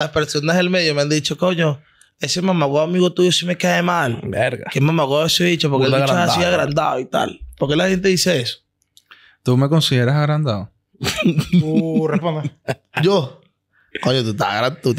las personas del medio me han dicho, coño, ese mamagüe amigo tuyo sí me cae mal. Verga. ¿Qué mamagüe ese bicho? Porque el bicho es así agrandado y tal. ¿Por qué la gente dice eso? ¿Tú me consideras agrandado? uh, responde. Yo. Coño, tú estás, tú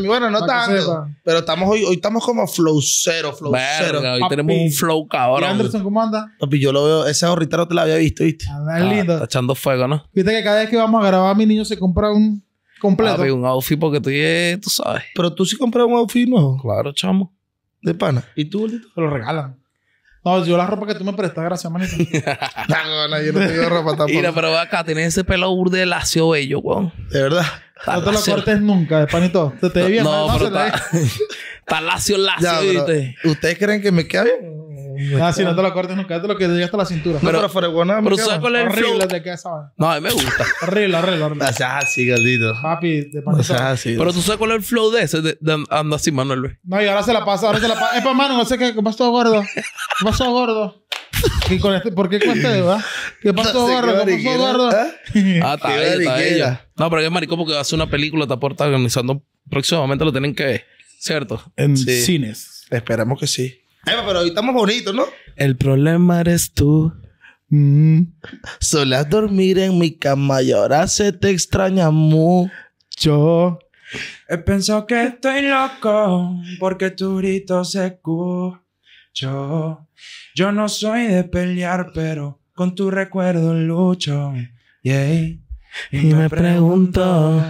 bueno, no tanto. Pero estamos hoy, hoy estamos como flow cero, flow cero. Hoy tenemos un flow cabrón. ¿Y Anderson cómo anda? Papi, yo lo veo, ese ahorritero te lo había visto, ¿viste? Ah, es ah, lindo. Está echando fuego, ¿no? Viste que cada vez que vamos a grabar, mi niño se compra un completo. un outfit porque tú, eh, tú sabes. Pero tú sí compras un outfit ¿no? Claro, chamo. De pana. ¿Y tú, bolito? Te lo regalan. No, yo la ropa que tú me prestas, gracias, manito. no, no, yo no ropa tampoco. Mira, pero acá, tienes ese pelo burde lacio bello, weón. De verdad. no te lo cortes nunca, eh, panito. Te te bien. No, no pero está, está lacio, lacio. ¿Ustedes creen que me queda bien? Ah, si no te lo cortes nunca, te lo que llega hasta la cintura. Pero, no, pero tú ¿sabes con el horrible de que No, a mí me gusta. horrible, horrible, horrible. así, ah, galdito. Papi, de Pero tú sabes cuál es el flow de ese, de, anda así, Manuel Luis. No, y ahora se la pasa, ahora se la pasa. Es para mano, no sé qué, ¿qué pasó, gordo? ¿Qué pasó, gordo? ¿Y con este, ¿Por qué con este, verdad? ¿Qué pasó, gordo? ¿Qué pasó, gordo? Ah, ah, ah está ella, está ella. No, pero es maricón porque hace una película, está por Próximamente lo tienen que ver, ¿cierto? En cines. Esperamos que sí pero hoy estamos bonitos, ¿no? El problema eres tú. Mm. Solas dormir en mi cama y ahora se te extraña mucho. He pensado que estoy loco porque tu grito se escuchó Yo no soy de pelear, pero con tu recuerdo lucho. Y, me, pregunto,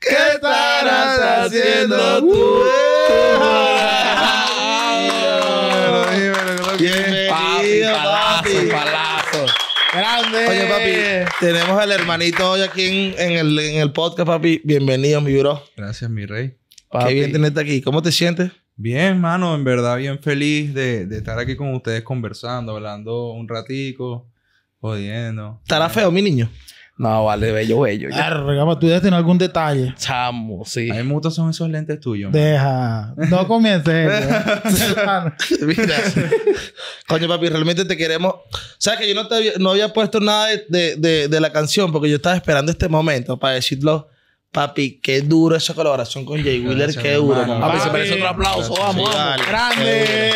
¿qué estarás haciendo tú? Oye, papi, tenemos al hermanito hoy aquí en, el, podcast, papi. Bienvenido, mi bro. Gracias, mi rey. Qué bien tenerte aquí. ¿Cómo te sientes? Bien, mano, en verdad, bien feliz de, de estar aquí con ustedes conversando, hablando un ratico, jodiendo. ¿Estará feo, mi niño? No, vale, bello, bello. Arregama, tú debes tener algún detalle. Chamo, sí. A mí son esos lentes tuyos. Deja. No comiences. Coño, papi, realmente te queremos. Sabes que yo no, había, puesto nada de, la canción porque yo estaba esperando este momento para decirlo. Papi, qué duro esa colaboración con Jay Wheeler, qué duro. Papi, se merece otro aplauso. Vamos, vamos. Grande.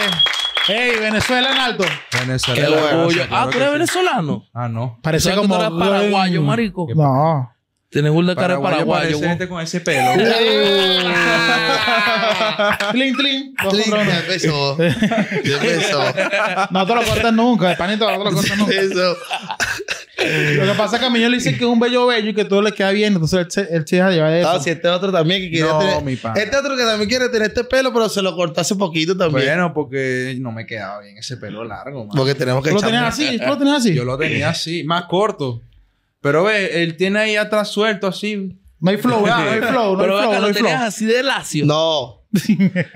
¡Ey, Venezuela en alto! Venezuela. Qué orgullo. ah, ¿tú eres venezolano? Ah, no. Parece como... Que tú eres paraguayo, marico. No. Tienes de cara de paraguayo. gente con ese pelo. ¡Tling, tling! ¡Tling! Ya Beso. No te lo cortas nunca. El panito no te lo cortas nunca. Eso. Lo que pasa es que a mí yo le dicen que es un bello bello y que todo le queda bien. Entonces él se, llevar ah, eso. No, si este otro también que quiere tener... Este otro que también quiere tener este pelo, pero se lo cortó hace poquito también. Bueno, porque no me quedaba bien ese pelo largo, man. Porque tenemos que ¿Tú lo tenías así? ¿Tú lo tenías así? Yo lo tenía así. Más corto. Pero ve, él tiene ahí atrás suelto así. No hay flow, no hay flow, no hay flow. Pero no hay flow. tenías así de lacio. No.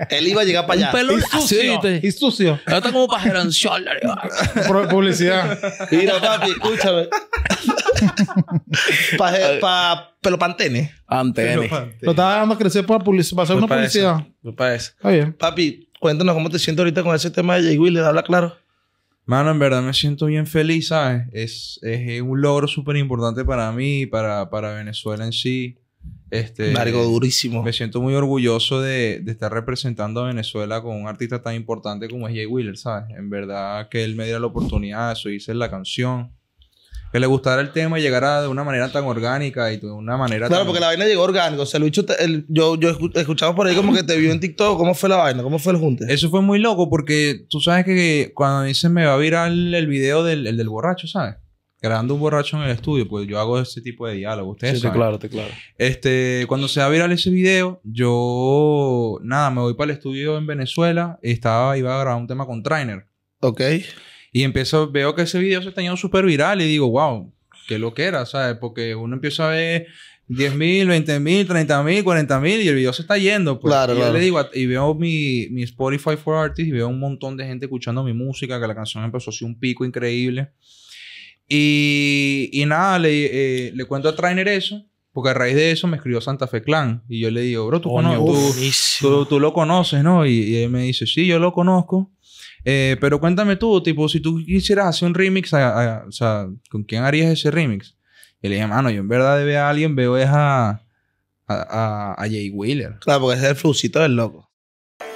Él iba a llegar para allá. Un pelón sucio. y sucio. Ahora está como para Publicidad. Mira, papi, escúchame. para pa, pelopantene. Antene. Lo estaba dando a crecer para, para hacer una publicidad. Me Está bien. Papi, cuéntanos cómo te sientes ahorita con ese tema de J. Will. Habla claro. Mano, en verdad me siento bien feliz, ¿sabes? Es, es un logro súper importante para mí, para, para Venezuela en sí. Este, Largo, durísimo. Me siento muy orgulloso de, estar representando a Venezuela con un artista tan importante como es Jay Wheeler, ¿sabes? En verdad que él me diera la oportunidad, eso hice la canción. Que le gustara el tema y llegara de una manera tan orgánica y de una manera Claro, porque la vaina llegó orgánica. O sea, lo el, yo, yo escuchaba por ahí como que te vio en TikTok. ¿Cómo fue la vaina? ¿Cómo fue el junte? Eso fue muy loco porque tú sabes que cuando dicen me va a virar el video del borracho, ¿sabes? Grabando un borracho en el estudio, pues yo hago ese tipo de diálogo. Ustedes sí, claro, te claro. Este, cuando se va viral ese video, yo, nada, me voy para el estudio en Venezuela. Estaba, iba a grabar un tema con Trainer. Ok. Y empiezo, veo que ese video se está yendo súper viral y digo, wow, qué lo que era, ¿sabes? Porque uno empieza a ver ...10.000... mil, veinte mil, treinta mil, mil y el video se está yendo. Pues. Claro, y Yo le digo, y veo mi, mi, Spotify for Artists y veo un montón de gente escuchando mi música, que la canción empezó así un pico increíble. Y, nada, eh, le, cuento a Trainer eso. Porque a raíz de eso me escribió Santa Fe Clan. Y yo le digo, bro, tú, tú, lo conoces, ¿no? Y, él me dice, sí, yo lo conozco. Eh, pero cuéntame tú, tipo, si tú quisieras hacer un remix, o sea, ¿con quién harías ese remix? Y le dije, mano, yo en verdad veo a alguien, veo es a, a, a Jay Wheeler. Claro, porque es el flucito del loco.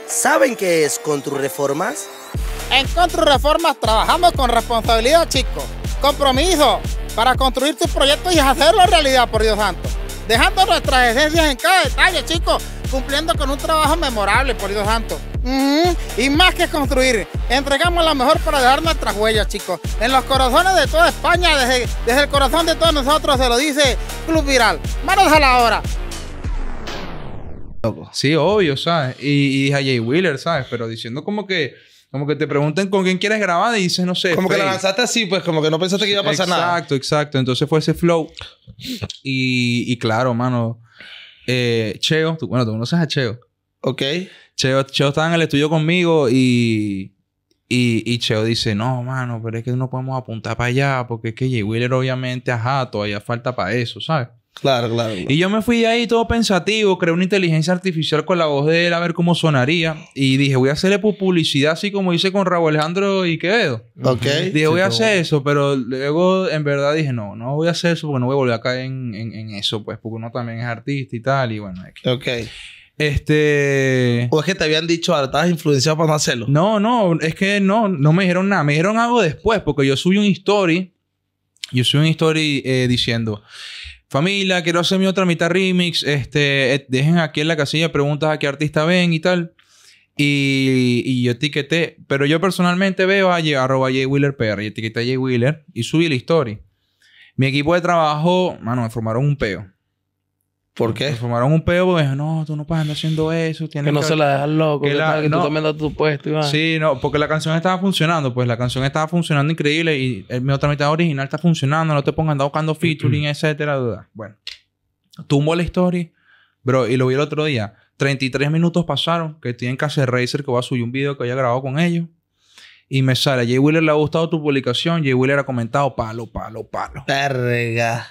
¿Saben qué es Reformas? En Reformas trabajamos con responsabilidad, chicos compromiso para construir tus proyectos y hacerlo realidad, por Dios santo. Dejando nuestras esencias en cada detalle, chicos, cumpliendo con un trabajo memorable, por Dios santo. Y más que construir, entregamos lo mejor para dejar nuestras huellas, chicos. En los corazones de toda España, desde, el corazón de todos nosotros, se lo dice Club Viral. Manos a la hora. Sí, obvio, ¿sabes? Y, y Jay Wheeler, ¿sabes? Pero diciendo como que como que te pregunten con quién quieres grabar y dices, no sé. Como que la lanzaste así, pues como que no pensaste que iba a pasar nada. Exacto, exacto. Entonces fue ese flow. Y, y claro, mano. Eh, Cheo, bueno, tú conoces a Cheo. Ok. Cheo, estaba en el estudio conmigo y, y, Cheo dice, no, mano, pero es que no podemos apuntar para allá porque es que Jay Wheeler obviamente, ajá, todavía falta para eso, ¿sabes? Claro, claro, Y yo me fui ahí todo pensativo, creé una inteligencia artificial con la voz de él a ver cómo sonaría. Y dije, voy a hacerle publicidad así como hice con Raúl Alejandro y Quevedo. Ok. Dije, voy a hacer eso, pero luego en verdad dije, no, no voy a hacer eso porque no voy a volver a caer en, eso, pues, porque uno también es artista y tal, y bueno. Ok. Este. O es que te habían dicho, ahora estabas influenciado para no hacerlo. No, no, es que no, no me dijeron nada. Me dijeron algo después, porque yo subí un story. Yo subí un story eh, diciendo familia, quiero hacer mi otra mitad remix, este, eh, dejen aquí en la casilla preguntas a qué artista ven y tal. Y, yo etiqueté, pero yo personalmente veo a J. Wheeler PR y etiqueté a J. Wheeler y subí la historia. Mi equipo de trabajo, mano, me formaron un peo. ¿Por qué? Se formaron un peo porque no, tú no puedes andar haciendo eso. que no se la dejas loco. Que, tú también tu puesto. Iván. Sí, no, porque la canción estaba funcionando. Pues la canción estaba funcionando increíble y el, eh, mi otra original está funcionando. No te pongas andando buscando featuring, etcétera, duda Bueno, tumbo la historia. Bro, y lo vi el otro día. 33 minutos pasaron que tienen que hacer Razer que va a subir un video que haya grabado con ellos. Y me sale, Jay Wheeler le ha gustado tu publicación. Jay Wheeler ha comentado palo, palo, palo. Verga.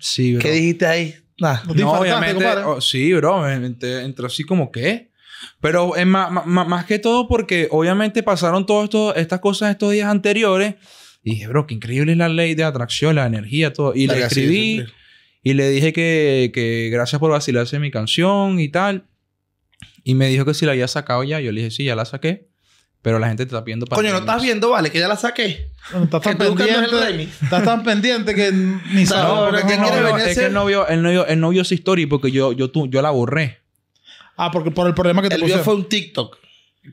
sí, bro. ¿Qué dijiste ahí? no, obviamente. Oh, sí, bro. Entró así como que. Pero es más, que todo porque obviamente pasaron todas estas cosas estos días anteriores. Y dije, bro, qué increíble es la ley de atracción, la energía, todo. Y le escribí y le dije que, que gracias por vacilarse mi canción y tal. Y me dijo que si la había sacado ya. Yo le dije, sí, ya la saqué. Pero la gente te está pidiendo Coño, no estás viendo, vale, que ya la saqué. estás tan pendiente. Estás tan pendiente que ni sabes. No, novio es que vio, él no vio, historia porque yo, yo, tú, yo la borré. Ah, porque por el problema que te puso. fue un TikTok.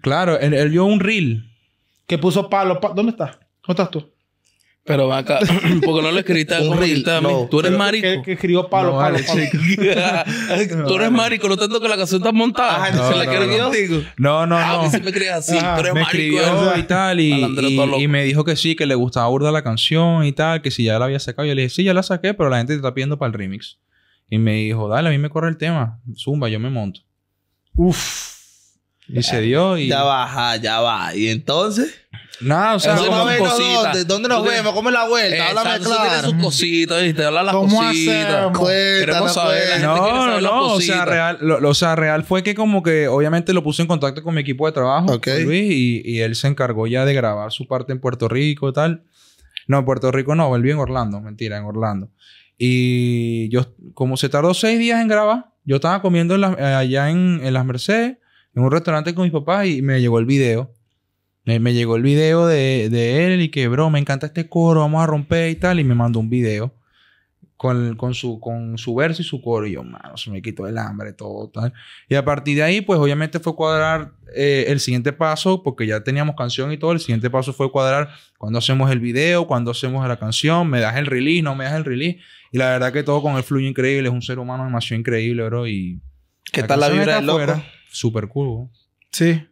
Claro, él, vio un reel. Que puso palo. ¿Dónde estás? ¿Dónde estás tú? Pero vaca, porque no lo escribiste a Corrita tú eres marico. Que, escribió Palo? no, tú eres marico, no tanto que la canción está montada. Ajá, no, se la quiero digo. No, no, ah, no. me así, tú eres marico. y tal, y, me dijo que sí, que le gustaba burda la canción y tal, que si ya la había sacado. Yo le dije, sí, ya la saqué, pero la gente te está pidiendo para el remix. Y me dijo, dale, a mí me corre el tema. Zumba, yo me monto. Uf. Y se dio y... Ya va, ya va. Y entonces... No, o sea, no, nos ¿dónde? ¿Dónde nos vemos? ¿Cómo la vuelta? Háblame claro. sus cositas, ¿viste? Habla las ¿Cómo cositas. Queremos saber, pues. no, no, o sea, real, o sea, real fue que como que obviamente lo puse en contacto con mi equipo de trabajo, Luis, y, él se encargó ya de grabar su parte en Puerto Rico y tal. No, en Puerto Rico no, volví en Orlando, mentira, en Orlando. Y yo, como se tardó seis días en grabar, yo estaba comiendo allá en, en Las Mercedes, en un restaurante con mis papás y me llegó el video. Me, llegó el video de, él y que, bro, me encanta este coro, vamos a romper y tal. Y me mandó un video con, su, con su verso y su coro. Y yo, mano, se me quitó el hambre, todo tal. Y a partir de ahí, pues obviamente fue cuadrar eh, el siguiente paso, porque ya teníamos canción y todo. El siguiente paso fue cuadrar cuando hacemos el video, cuando hacemos la canción, me das el release, no me das el release. Y la verdad que todo con el flujo increíble. Es un ser humano demasiado increíble, bro. Y ¿Qué tal la vibra del loco? Súper cool. Sí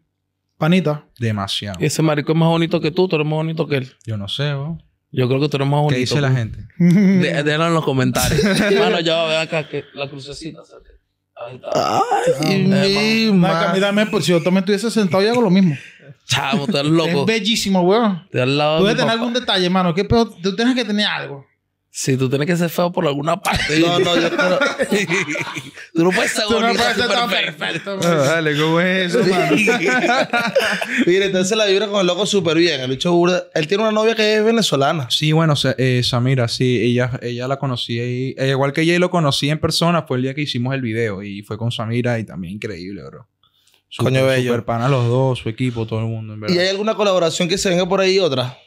panita, demasiado. Ese marico es más bonito que tú, tú eres más bonito que él. Yo no sé, weón. Yo creo que tú eres más bonito. ¿Qué dice la gente? déjalo en los comentarios. Mano, ya va acá que la crucecita. Ay, mi madre. Mira, si yo también estuviese sentado, yo hago lo mismo. Chavo, tú eres loco. Es bellísimo, weón. Tú debes tener algún detalle, mano. ¿Qué peor? Tú tienes que tener algo. Si tú tienes que ser feo por alguna parte. No, no, yo creo. tú no puedes ser Tú no puedes perfecto. dale, ¿cómo es eso, mano? Mire, entonces la vibra con el loco súper bien. El Él tiene una novia que es venezolana. Sí, bueno, eh, Samira, sí. Ella, ella la conocí ahí. Eh, igual que ella lo conocí en persona, fue el día que hicimos el video. Y fue con Samira y también increíble, bro. Super, Coño bello. Super pana los dos, su equipo, todo el mundo, ¿Y hay alguna colaboración que se venga por ahí otra?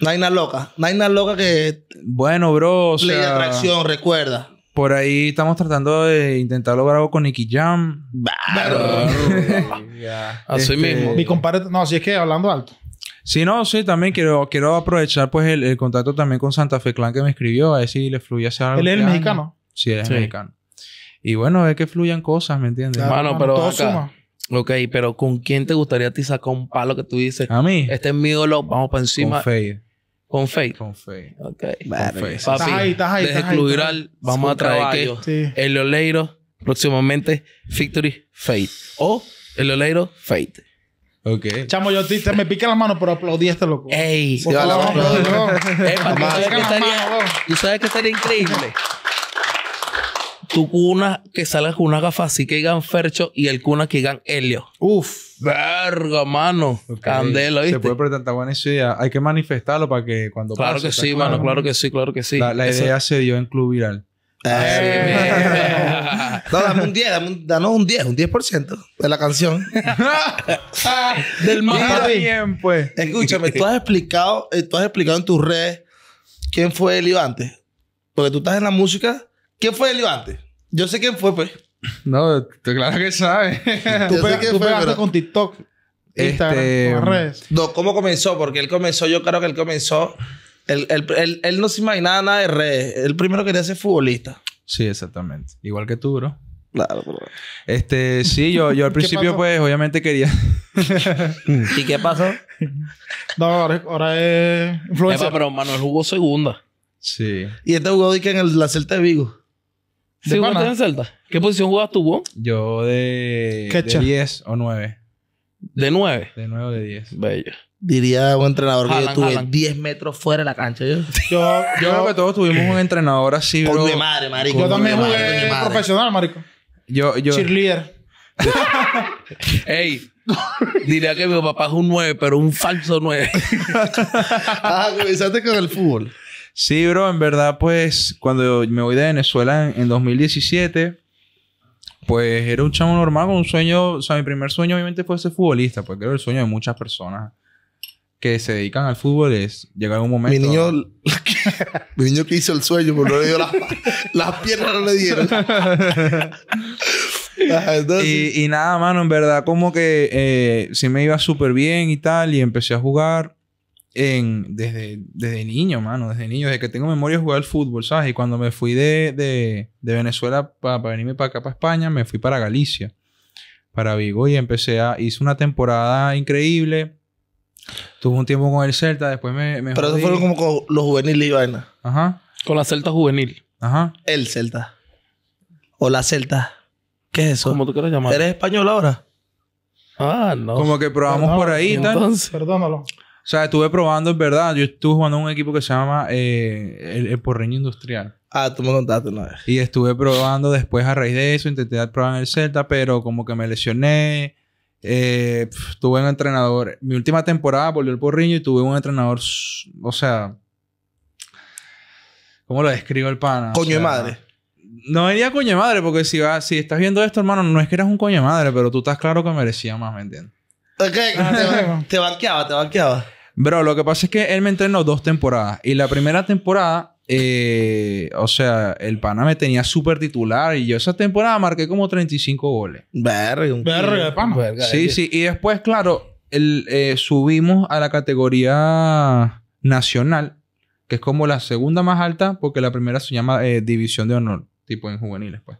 Naina loca. naina loca que. Bueno, bro. O ley de atracción, recuerda. Por ahí estamos tratando de intentar lograr algo con Nicky Jam. Así este, mismo. Mi compadre. No, si es que hablando alto. Sí, no, sí, también quiero, quiero aprovechar pues el, contacto también con Santa Fe Clan que me escribió, a ver si le fluye hacia algo. Él es este mexicano. Sí, él es mexicano. Y bueno, es que fluyan cosas, ¿me entiendes? pero Ok, pero ¿con quién te gustaría a ti sacar un palo que tú dices? A mí. Este es mi vamos para encima. Con fe. Con fe. Ok. Vale. Con ahí, estás ahí, desde vamos a traer que El Oleiro, próximamente, Victory Fate. O El Oleiro Fate. Ok. Chamo, yo te, me pica la mano pero aplaudí a este loco. ¡Ey! Se va la mano. ¿Tú sabes que estaría increíble? Tú cuna que salga con una gafas así que digan Fercho y el cuna que digan Helio. Uf. Verga, mano. Candelo Candela, ¿viste? Se puede presentar buena idea. Hay que manifestarlo para que cuando pase... Claro que sí, mano. Claro, que sí, claro que sí. La, idea se dio en Club Viral. Ah, no, dame un 10, un, danos un 10, un 10% de la canción. Del más bien, pues. Escúchame, tú has explicado, eh, tú has explicado en tus redes quién fue el antes. Porque tú estás en la música ¿Quién fue el antes? Yo sé quién fue, pues. No, claro que sabes. tú, yo fue, pegaste con TikTok. Este, Instagram, mm, redes. No, ¿cómo comenzó? Porque él comenzó, yo creo que él comenzó. Él, no se imaginaba nada de redes. Él primero quería ser futbolista. Sí, exactamente. Igual que tú, bro. Claro, bro. Este, sí, yo, yo al principio, pues, obviamente quería. ¿Y qué pasó? No, ahora, es influencer. Epa, pero Manuel jugó segunda. Sí. Y este jugó que en el, la Celta de Vigo. ¿Sí en ¿Qué posición jugabas tú, vos? Yo de, 10 o 9. ¿De 9? De 9 o de 10. Bello. Diría un entrenador que yo tuve 10 metros fuera de la cancha. Yo, yo, creo que todos tuvimos un entrenador así, bro. Con mi madre, marico. Yo también jugué profesional, marico. Yo, yo. Cheerleader. Ey, diría que mi papá es un 9, pero un falso 9. ah, comenzaste con el fútbol. Sí, bro, en verdad, pues cuando me voy de Venezuela en, 2017, pues era un chamo normal con un sueño, o sea, mi primer sueño obviamente fue ser futbolista, porque creo el sueño de muchas personas que se dedican al fútbol es llegar a un momento. Mi niño, mi niño que hizo el sueño, pero no le dio las, las piernas, no le dieron. y, nada, mano, en verdad, como que eh, sí me iba súper bien y tal, y empecé a jugar en, desde, desde niño, mano, desde niño, desde que tengo memoria de jugar al fútbol, ¿sabes? Y cuando me fui de, de, Venezuela para, venirme para acá, para España, me fui para Galicia, para Vigo, y empecé a, hice una temporada increíble. Tuve un tiempo con el Celta, después me... me Pero eso fueron como con los juveniles y vaina. Ajá. Con la Celta juvenil. Ajá. El Celta. O la Celta. ¿Qué es eso? ¿Cómo tú quieres ¿Eres español ahora? Ah, no. Como que probamos por ahí, tal. perdónalo. O sea, estuve probando, en verdad. Yo estuve jugando en un equipo que se llama eh, el, Porriño Industrial. Ah, tú me contaste una vez. Y estuve probando después a raíz de eso. Intenté dar en el Celta, pero como que me lesioné. Eh, tuve un entrenador. Mi última temporada volvió el Porriño y tuve un entrenador. O sea. ¿Cómo lo describo el pana? Coño de madre. No diría coño de madre, porque si, va, si estás viendo esto, hermano, no es que eras un coño de madre, pero tú estás claro que merecía más, ¿me entiendes? Ah, te, te banqueaba. Bro, lo que pasa es que él me entrenó dos temporadas. Y la primera temporada, eh, o sea, el pana me tenía súper titular. Y yo esa temporada marqué como 35 goles. Verga, un Verga, de sí, sí. Y después, claro, el, eh, subimos a la categoría nacional, que es como la segunda más alta, porque la primera se llama eh, División de Honor, tipo en juveniles, pues.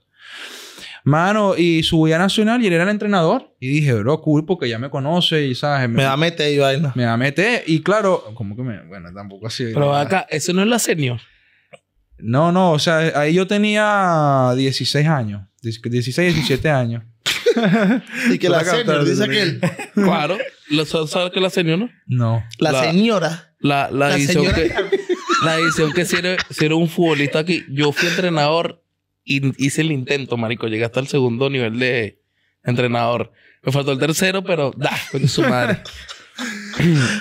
Mano, y su a Nacional y él era el entrenador. Y dije, bro, cool, porque ya me conoce y sabes. Me, da mete y vaina. Me da mete. Y claro, como que me. Bueno, tampoco así. Pero acá, ¿eso no es la senior? No, no, o sea, ahí yo tenía 16 años. 16, 17 años. y que la senior, dice aquel. Claro. ¿Sabes que es la senior, no? No. La, señora. La, la, la edición que... La edición que si era un futbolista aquí. Yo fui entrenador hice el intento, marico. Llegué hasta el segundo nivel de entrenador. Me faltó el tercero, pero da, con su madre.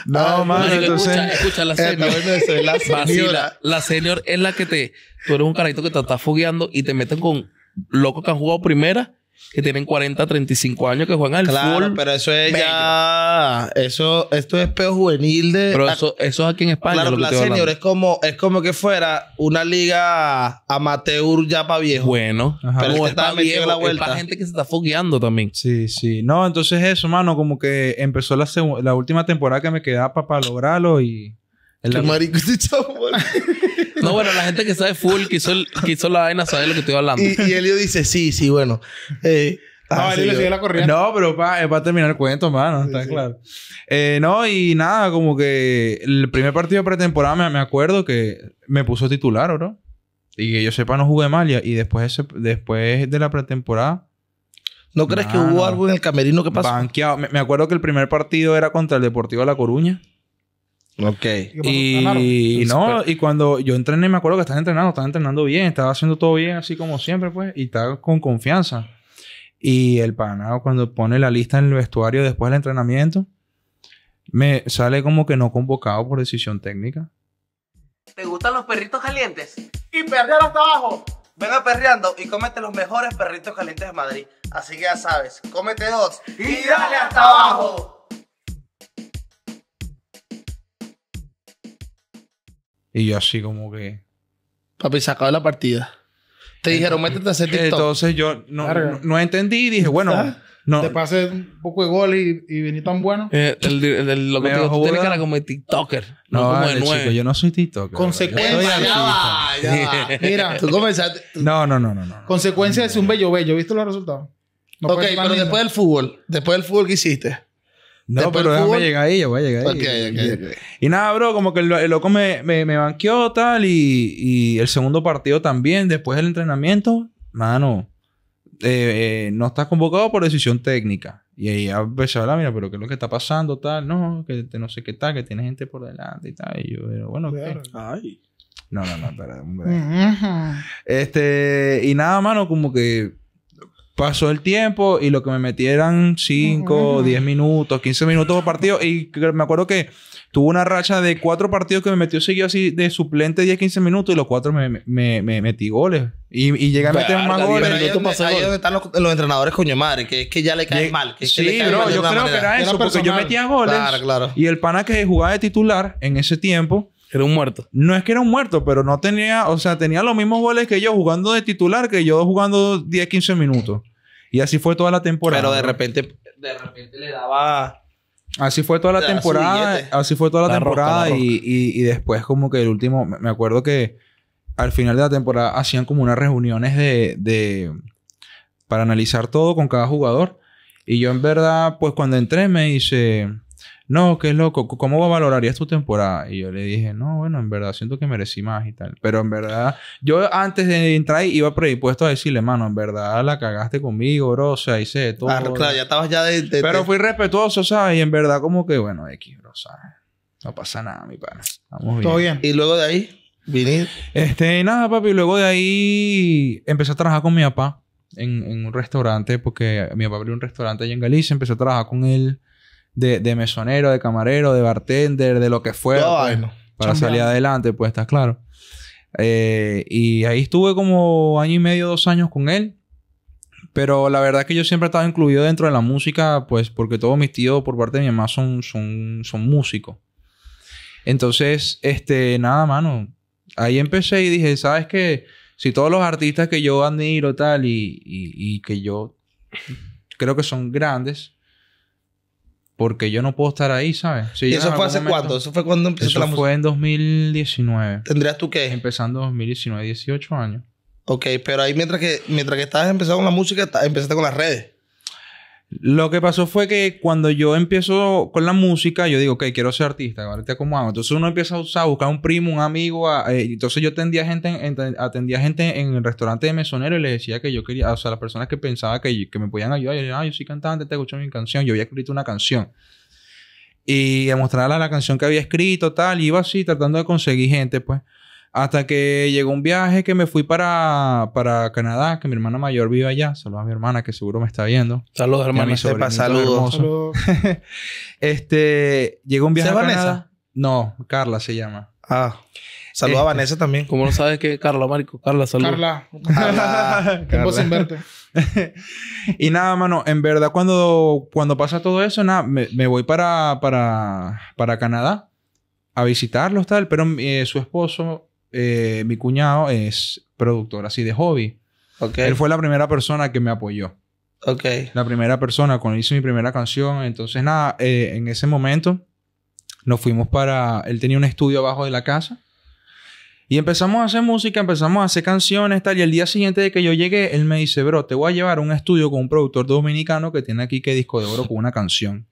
No, mames. Escucha, escucha, la eh, senior. la, senior es la que te... Tú eres un carajito que te está fogueando y te meten con locos que han jugado primera que tienen 40, 35 años que juegan al claro, pero eso es ya. Eso, esto es peo juvenil de. Pero eso, es aquí en España. Claro, la senior es como, es como que fuera una liga amateur ya para viejo. Bueno, pero este está viejo, la vuelta. para gente que se está fogueando también. Sí, sí. No, entonces eso, mano, como que empezó la, la última temporada que me quedaba para lograrlo y. El marico, este chavo. No, bueno, la gente que sabe full, que hizo, la vaina, sabe lo que estoy hablando. Y, Elio dice, sí, sí, bueno. No, pero para terminar el cuento, mano, está claro. Eh, no, y nada, como que el primer partido de pretemporada me, acuerdo que me puso titular, ¿no? Y que yo sepa, no jugué mal. Y, después, después de la pretemporada. ¿No crees que hubo algo en el camerino que pasó? Me, me, acuerdo que el primer partido era contra el Deportivo de La Coruña. Ok. Y, no, y cuando yo entrené, me acuerdo que estás entrenando, estás entrenando bien, estaba haciendo todo bien, así como siempre, pues, y estaba con confianza. Y el panado cuando pone la lista en el vestuario después del entrenamiento, me sale como que no convocado por decisión técnica. ¿Te gustan los perritos calientes? ¡Y perrear hasta abajo! ¡Venga a perreando y cómete los mejores perritos calientes de Madrid. Así que ya sabes, cómete dos y dale hasta abajo. Y yo así como que... Papi, sacaba la partida. Te dijeron, métete a hacer TikTok. Entonces yo no, no, entendí y dije, bueno, no. Te pasé un poco de gol y, y vení tan bueno. Eh, el, lo tienes cara como de TikToker. No, como de Chico, yo no soy TikToker. Consecuencia. Ya ya Mira, tú comenzaste. No, no, no, no, Consecuencia es un bello bello. ¿Viste los resultados? ok, pero después del fútbol. Después del fútbol, ¿qué hiciste? No, pero déjame llegar ahí, yo voy a llegar ahí. Y nada, bro, como que el, loco me, me, banqueó tal y, el segundo partido también, después del entrenamiento, mano, eh, eh, no estás convocado por decisión técnica. Y ahí a a mira, pero ¿qué es lo que está pasando? Tal, no, que no sé qué tal, que tiene gente por delante y tal. Y yo, pero bueno, ¿qué? No, no, no, espera, este, y nada, mano, como que pasó el tiempo y lo que me metieran 5, 10 minutos, 15 minutos por partido. Y me acuerdo que tuvo una racha de 4 partidos que me metió seguido así de suplente 10, 15 minutos y los 4 me, metí goles. Y, y llegué a meter más goles. tú donde, ahí donde están los, entrenadores coño madre, que es que ya le cae mal. sí, que yo creo que era eso, porque yo metía goles. Claro, Y el pana que jugaba de titular en ese tiempo. Era un muerto. No es que era un muerto, pero no tenía, o sea, tenía los mismos goles que yo jugando de titular que yo jugando 10, 15 minutos. Y así fue toda la temporada. Pero de repente, de repente le daba... Así fue toda la temporada, así fue toda la, temporada Y, después como que el último, me acuerdo que al final de la temporada hacían como unas reuniones de, de para analizar todo con cada jugador. Y yo en verdad, pues cuando entré me hice no, qué loco, ¿cómo valorarías tu temporada? Y yo le dije, no, bueno, en verdad siento que merecí más y tal. Pero en verdad, yo antes de entrar iba predispuesto a decirle, mano, en verdad la cagaste conmigo, bro, o sea, hice ah, todo. claro, ya estabas ya de, Pero fui respetuoso, o sea. Y en verdad como que, bueno, X, bro, ¿sabes? No pasa nada, mi pana. bien. Todo bien. ¿Y luego de ahí? ¿Vinir? Este, nada, papi. Luego de ahí empecé a trabajar con mi papá en, en un restaurante porque mi papá abrió un restaurante allá en Galicia. Empecé a trabajar con él de, mesonero, de camarero, de bartender, de lo que fuera. Pues, para salir adelante, pues está claro. Eh, y ahí estuve como año y medio, dos años con él. Pero la verdad que yo siempre he estado incluido dentro de la música, pues porque todos mis tíos por parte de mi mamá son, son, son músicos. Entonces, este, nada, mano. Ahí empecé y dije, ¿sabes qué? Si todos los artistas que yo admiro tal y, y, y que yo creo que son grandes, porque yo no puedo estar ahí, ¿sabes? ¿Y eso fue hace cuándo? ¿Eso fue cuando empezó Eso fue en 2019. ¿Tendrías tú qué? Empezando en 2019, 18 años. Ok, pero ahí mientras que, mientras que estabas empezando con la música, empezaste con las redes. Lo que pasó fue que cuando yo empiezo con la música, yo digo, ok, quiero ser artista, ahorita cómo hago. Entonces uno empieza a, usar, a buscar un primo, un amigo. Eh, entonces yo atendía gente, en, atendía gente en el restaurante de mesonero y le decía que yo quería, o sea, las personas que pensaba que, me podían ayudar, yo decía, ah, yo soy cantante, te escucho mi canción, yo había escrito una canción. Y a mostrarle la canción que había escrito, tal, y iba así tratando de conseguir gente, pues. Hasta que llegó un viaje que me fui para, para Canadá, que mi hermana mayor vive allá. Saludos a mi hermana, que seguro me está viendo. Saludos, hermana. saludos. saludos. este, llegó un viaje a Canadá. Vanessa? No, Carla se llama. Ah. Saludos a este. Vanessa también. Como no sabes que Carla, Marico. Carla, saludos. Carla. Carla. Tiempo sin verte. y nada, mano. En verdad, cuando, cuando pasa todo eso, nada, me, voy para, para, para Canadá a visitarlos, tal. Pero eh, su esposo eh, mi cuñado es productor así de hobby. Él fue la primera persona que me apoyó. La primera persona, cuando hice mi primera canción. Entonces, nada, eh, en ese momento nos fuimos para... Él tenía un estudio abajo de la casa. Y empezamos a hacer música, empezamos a hacer canciones, tal. Y el día siguiente de que yo llegué, él me dice, bro, te voy a llevar a un estudio con un productor dominicano que tiene aquí que disco de oro con una canción.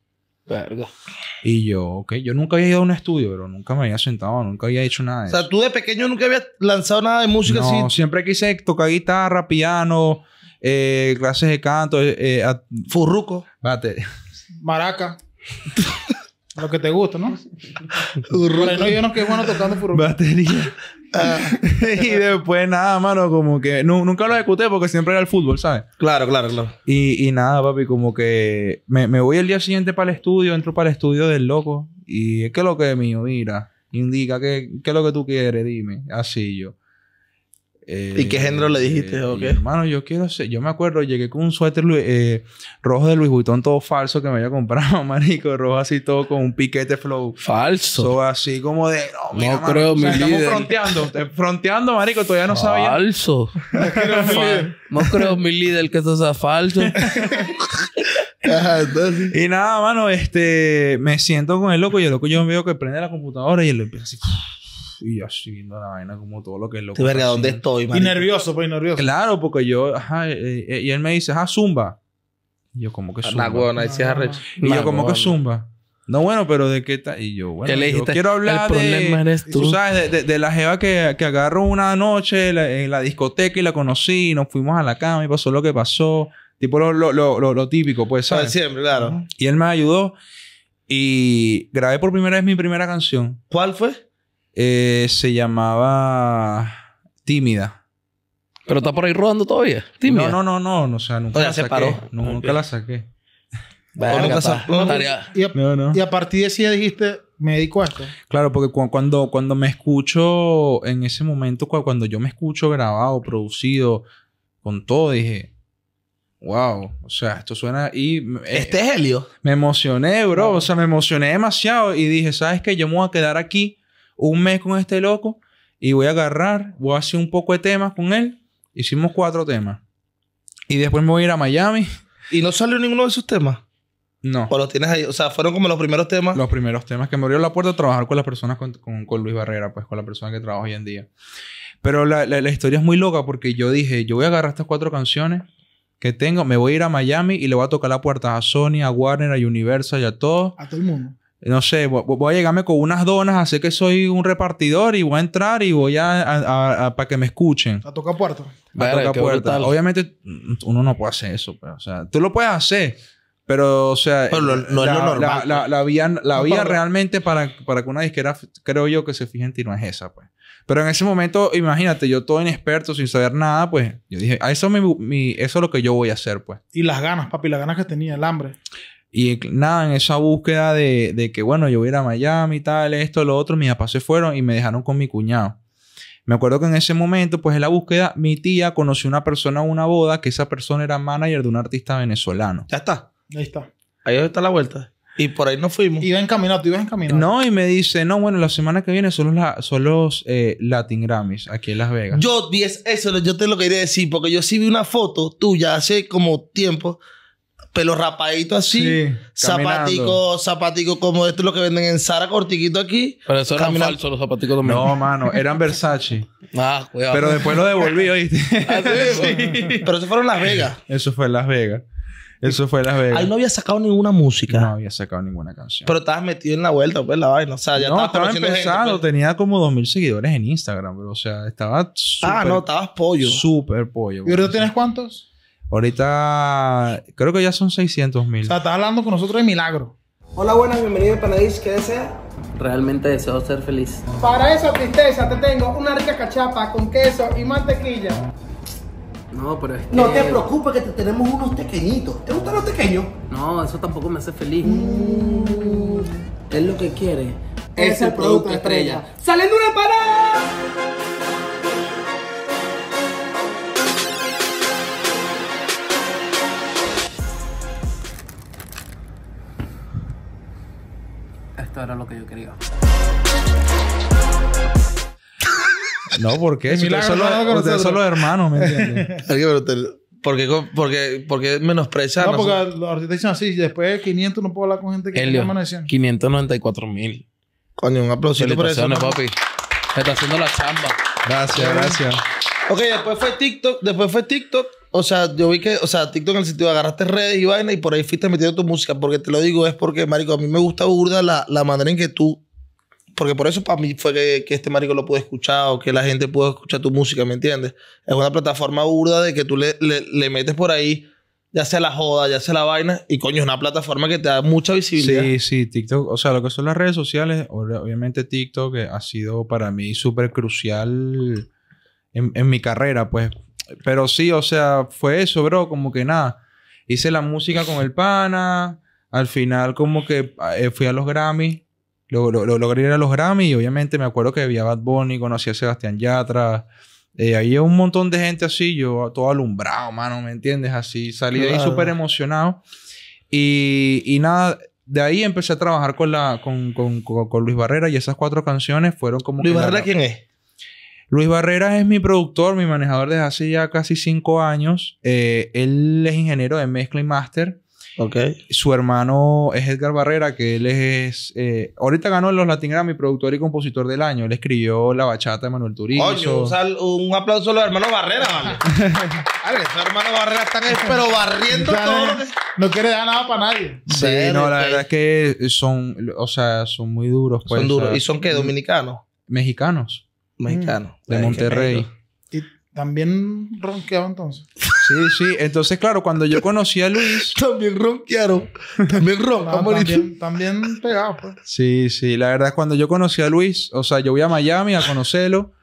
Y yo, ok, yo nunca había ido a un estudio, pero nunca me había sentado, nunca había hecho nada de O sea, tú de pequeño nunca habías lanzado nada de música no, así. siempre quise tocar guitarra, piano, eh, clases de canto, eh, eh Furruco, batería. Maraca. Lo que te gusta, ¿no? Pero no, yo no que bueno tocando furruco. batería. y después nada, mano, como que nunca lo ejecuté porque siempre era el fútbol, ¿sabes? Claro, claro, claro. Y, nada, papi, como que me, voy el día siguiente para el estudio, entro para el estudio del loco y es que lo que es mío? Mira, indica, ¿qué, qué es lo que tú quieres? Dime, así yo. ¿Y qué género le este, dijiste? ¿o qué? Hermano, yo quiero ser. Yo me acuerdo, llegué con un suéter eh, rojo de Luis Vuitton todo falso que me había comprado, marico. Rojo así todo con un piquete flow. Falso. Todo así como de. no creo, mi líder. Estamos fronteando. fronteando, marico. Todavía no sabía. Falso. No creo, mi líder. que eso sea falso. y nada, mano, este. Me siento con el loco y el loco yo veo que prende la computadora y él empieza así y yo así no la vaina como todo lo que es loco. verga, ¿dónde estoy, Y nervioso, pues, y nervioso. Claro, porque yo, ajá, eh, eh, y él me dice, ajá, zumba. Y yo, como que ah, zumba? Y yo, como que zumba? No, bueno, pero ¿de qué está? Y yo, bueno, yo quiero hablar el de... Problema eres tú. tú sabes, de, de, la jeva que, que una noche en la discoteca y la conocí. Y nos fuimos a la cama y pasó lo que pasó. Tipo lo, lo, lo, lo típico, pues, ¿sabes? Siempre, claro. Y él me ayudó. Y grabé por primera vez mi primera canción. ¿Cuál fue? Eh, se llamaba Tímida. Pero está por ahí rodando todavía. Tímida. No, no, no, no. O sea, nunca la saqué. Nunca la saqué. y, a, partir de si día dijiste, me dedico a esto. Claro, porque cuando, cuando me escucho, en ese momento, cuando yo me escucho grabado, producido, con todo, dije, wow, o sea, esto suena y... Eh, este es Helio. Me emocioné, bro, o sea, me emocioné demasiado y dije, ¿sabes qué? Yo me voy a quedar aquí un mes con este loco y voy a agarrar, voy a hacer un poco de temas con él. Hicimos cuatro temas. Y después me voy a ir a Miami. ¿Y no salió ninguno de esos temas? No. ¿O los tienes ahí? O sea, fueron como los primeros temas. Los primeros temas que me abrió la puerta a trabajar con las personas, con, con, Luis Barrera, pues con la persona que trabaja hoy en día. Pero la, historia es muy loca porque yo dije, yo voy a agarrar estas cuatro canciones que tengo, me voy a ir a Miami y le voy a tocar la puerta a Sony, a Warner, a Universal y a todos. A todo el mundo no sé, voy a llegarme con unas donas, así que soy un repartidor y voy a entrar y voy a, para que me escuchen. A tocar puerta. A tocar puerta. Obviamente mm, uno no puede hacer eso, pero, pues, o sea, tú lo puedes hacer, pero o sea, pero no la, es lo normal. La, vía, la realmente para, para que una disquera, creo yo, que se fije en ti no es esa, pues. Pero en ese momento, imagínate, yo todo inexperto, sin saber nada, pues yo dije, a eso, mi, eso es lo que yo voy a hacer, pues. Y las ganas, papi, las ganas que tenía, el hambre. Y nada, en esa búsqueda de, que, bueno, yo voy a ir a tal, esto, lo otro, mis papás se fueron y me dejaron con mi cuñado. Me acuerdo que en ese momento, pues en la búsqueda, mi tía conoció una persona a una boda, que esa persona era manager de un artista venezolano. Ya está. Ahí está. Ahí está la vuelta. Y por ahí nos fuimos. Iba encaminado, tú encaminado. No, y me dice, no, bueno, la semana que viene son los, eh, Latin Grammys aquí en Las Vegas. Yo, eso, yo te lo quería decir, porque yo sí vi una foto tuya hace como tiempo pelo rapadito así, sí, zapatico, zapatico como esto es lo que venden en Sara, cortiquito aquí. Pero eso eran falsos los zapaticos también. No, mano, eran Versace. ah, cuidado. Pero después lo devolví, ah, ¿oíste? sí? Pero eso fueron Las Vegas. Eso fue Las Vegas. Eso fue Las Vegas. Ahí no había sacado ninguna música. No había sacado ninguna canción. Pero estabas metido en la vuelta, pues, la vaina. O sea, ya no, estaba empezando. Pues. Tenía como 2.000 seguidores en Instagram, pero, o sea, estaba Ah, no, estabas pollo. Súper pollo. ¿Y ahorita tienes cuántos? Ahorita creo que ya son 600 mil. O sea, estás hablando con nosotros de milagro. Hola, buenas, bienvenido a Panadis. ¿qué desea? Realmente deseo ser feliz. Para esa tristeza te tengo una rica cachapa con queso y mantequilla. No, pero es que... No te preocupes que te tenemos unos pequeñitos. ¿Te gustan los pequeños? No, eso tampoco me hace feliz. Mm. es lo que quiere. Es, el producto, estrella. ¡Sale de una parada! era lo que yo quería. No, porque qué? son, solo. son los porque, porque, porque No, porque los artistas dicen así, después de 500 no puedo hablar con gente que Helio, 594 mil. Coño, un aplauso. por eso. presiones, papi. Se está haciendo la chamba. Gracias, gracias. Ok, después fue TikTok, después fue TikTok o sea, yo vi que, o sea, TikTok en el sentido agarraste redes y vaina y por ahí fuiste metiendo tu música. Porque te lo digo, es porque, marico, a mí me gusta burda la, la manera en que tú. Porque por eso para mí fue que, este marico lo pude escuchar o que la gente pudo escuchar tu música, ¿me entiendes? Es una plataforma burda de que tú le, le, metes por ahí ya sea la joda, ya sea la vaina, y coño, es una plataforma que te da mucha visibilidad. Sí, sí, TikTok, o sea, lo que son las redes sociales, obviamente TikTok eh, ha sido para mí súper crucial en, en, mi carrera, pues, pero sí, o sea, fue eso, bro, como que nada. Hice la música con el pana, al final como que eh, fui a los Grammys, lo, logré ir a los Grammys y obviamente me acuerdo que había a Bad Bunny, conocí a Sebastián Yatra, eh, ahí un montón de gente así, yo todo alumbrado, mano, ¿me entiendes? Así, salí de ahí súper emocionado y, nada, de ahí empecé a trabajar con, la, con, con, con, Luis Barrera y esas cuatro canciones fueron como... ¿Luis Barrera quién es? Luis Barrera es mi productor, mi manejador desde hace ya casi cinco años. Eh, él es ingeniero de mezcla y master. Okay. Su hermano es Edgar Barrera, que él es... Eh, ahorita ganó en los Latin Grammy, productor y compositor del año. Él escribió La Bachata de Manuel Turín. Coño, un aplauso a los hermanos Barrera, vale. ver, esos hermanos Barrera están pero barriendo todo. No quiere dar nada para nadie. Sí, no, la verdad es que son... O sea, son muy duros. son pues, duros. ¿Y son qué? ¿Dominicanos? Mexicanos. Mm, mexicano de Monterrey. Y también ronqueaba entonces. Sí, sí. Entonces, claro, cuando yo conocí a Luis. también ronquearon. También ronquearon. también, también pues. Sí, sí. La verdad es cuando yo conocí a Luis, o sea, yo voy a Miami a conocerlo.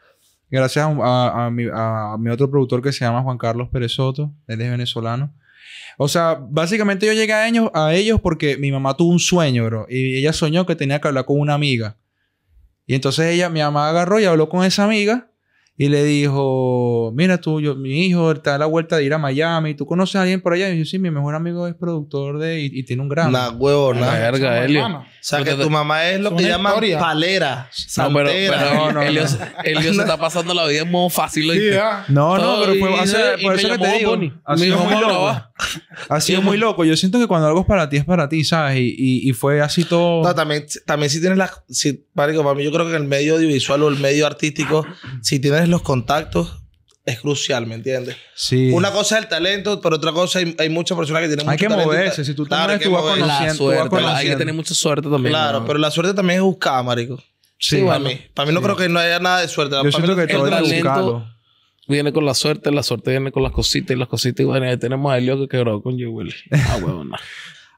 Gracias a, mi, otro productor que se llama Juan Carlos Pérez Soto. Él es venezolano. O sea, básicamente yo llegué a ellos porque mi mamá tuvo un sueño, bro. Y ella soñó que tenía que hablar con una amiga. Y entonces ella, mi mamá agarró y habló con esa amiga y le dijo, mira tú, yo, mi hijo está a la vuelta de ir a Miami, ¿tú conoces a alguien por allá? Y yo, sí, mi mejor amigo es productor de... y, tiene un gran... La huevona. La verga, Elio. O sea, que tu mamá es lo que llaman palera, No, pero, no, no, Elio, se está pasando la vida en modo fácil. no, no, pero fue, hace, por eso que te digo. mi hijo ha sido muy loco. Yo siento que cuando algo es para ti, es para ti, ¿sabes? Y, fue así todo. No, también, también si tienes la... Si, marico, para mí, yo creo que el medio audiovisual o el medio artístico, si tienes los contactos, es crucial, ¿me entiendes? Sí. Una cosa es el talento, pero otra cosa hay, hay muchas personas que tienen mucho talento. Hay que moverse. Si tú, claro, vas la Hay que tener mucha suerte también. Claro, pero la suerte también es buscada, marico. Sí, para mí. Para mí no creo que no haya nada de suerte. Yo siento que todo es buscado viene con la suerte, la suerte viene con las cositas y las cositas. Y bueno, ahí tenemos a Elio que quebró con Joe Willy. Ah,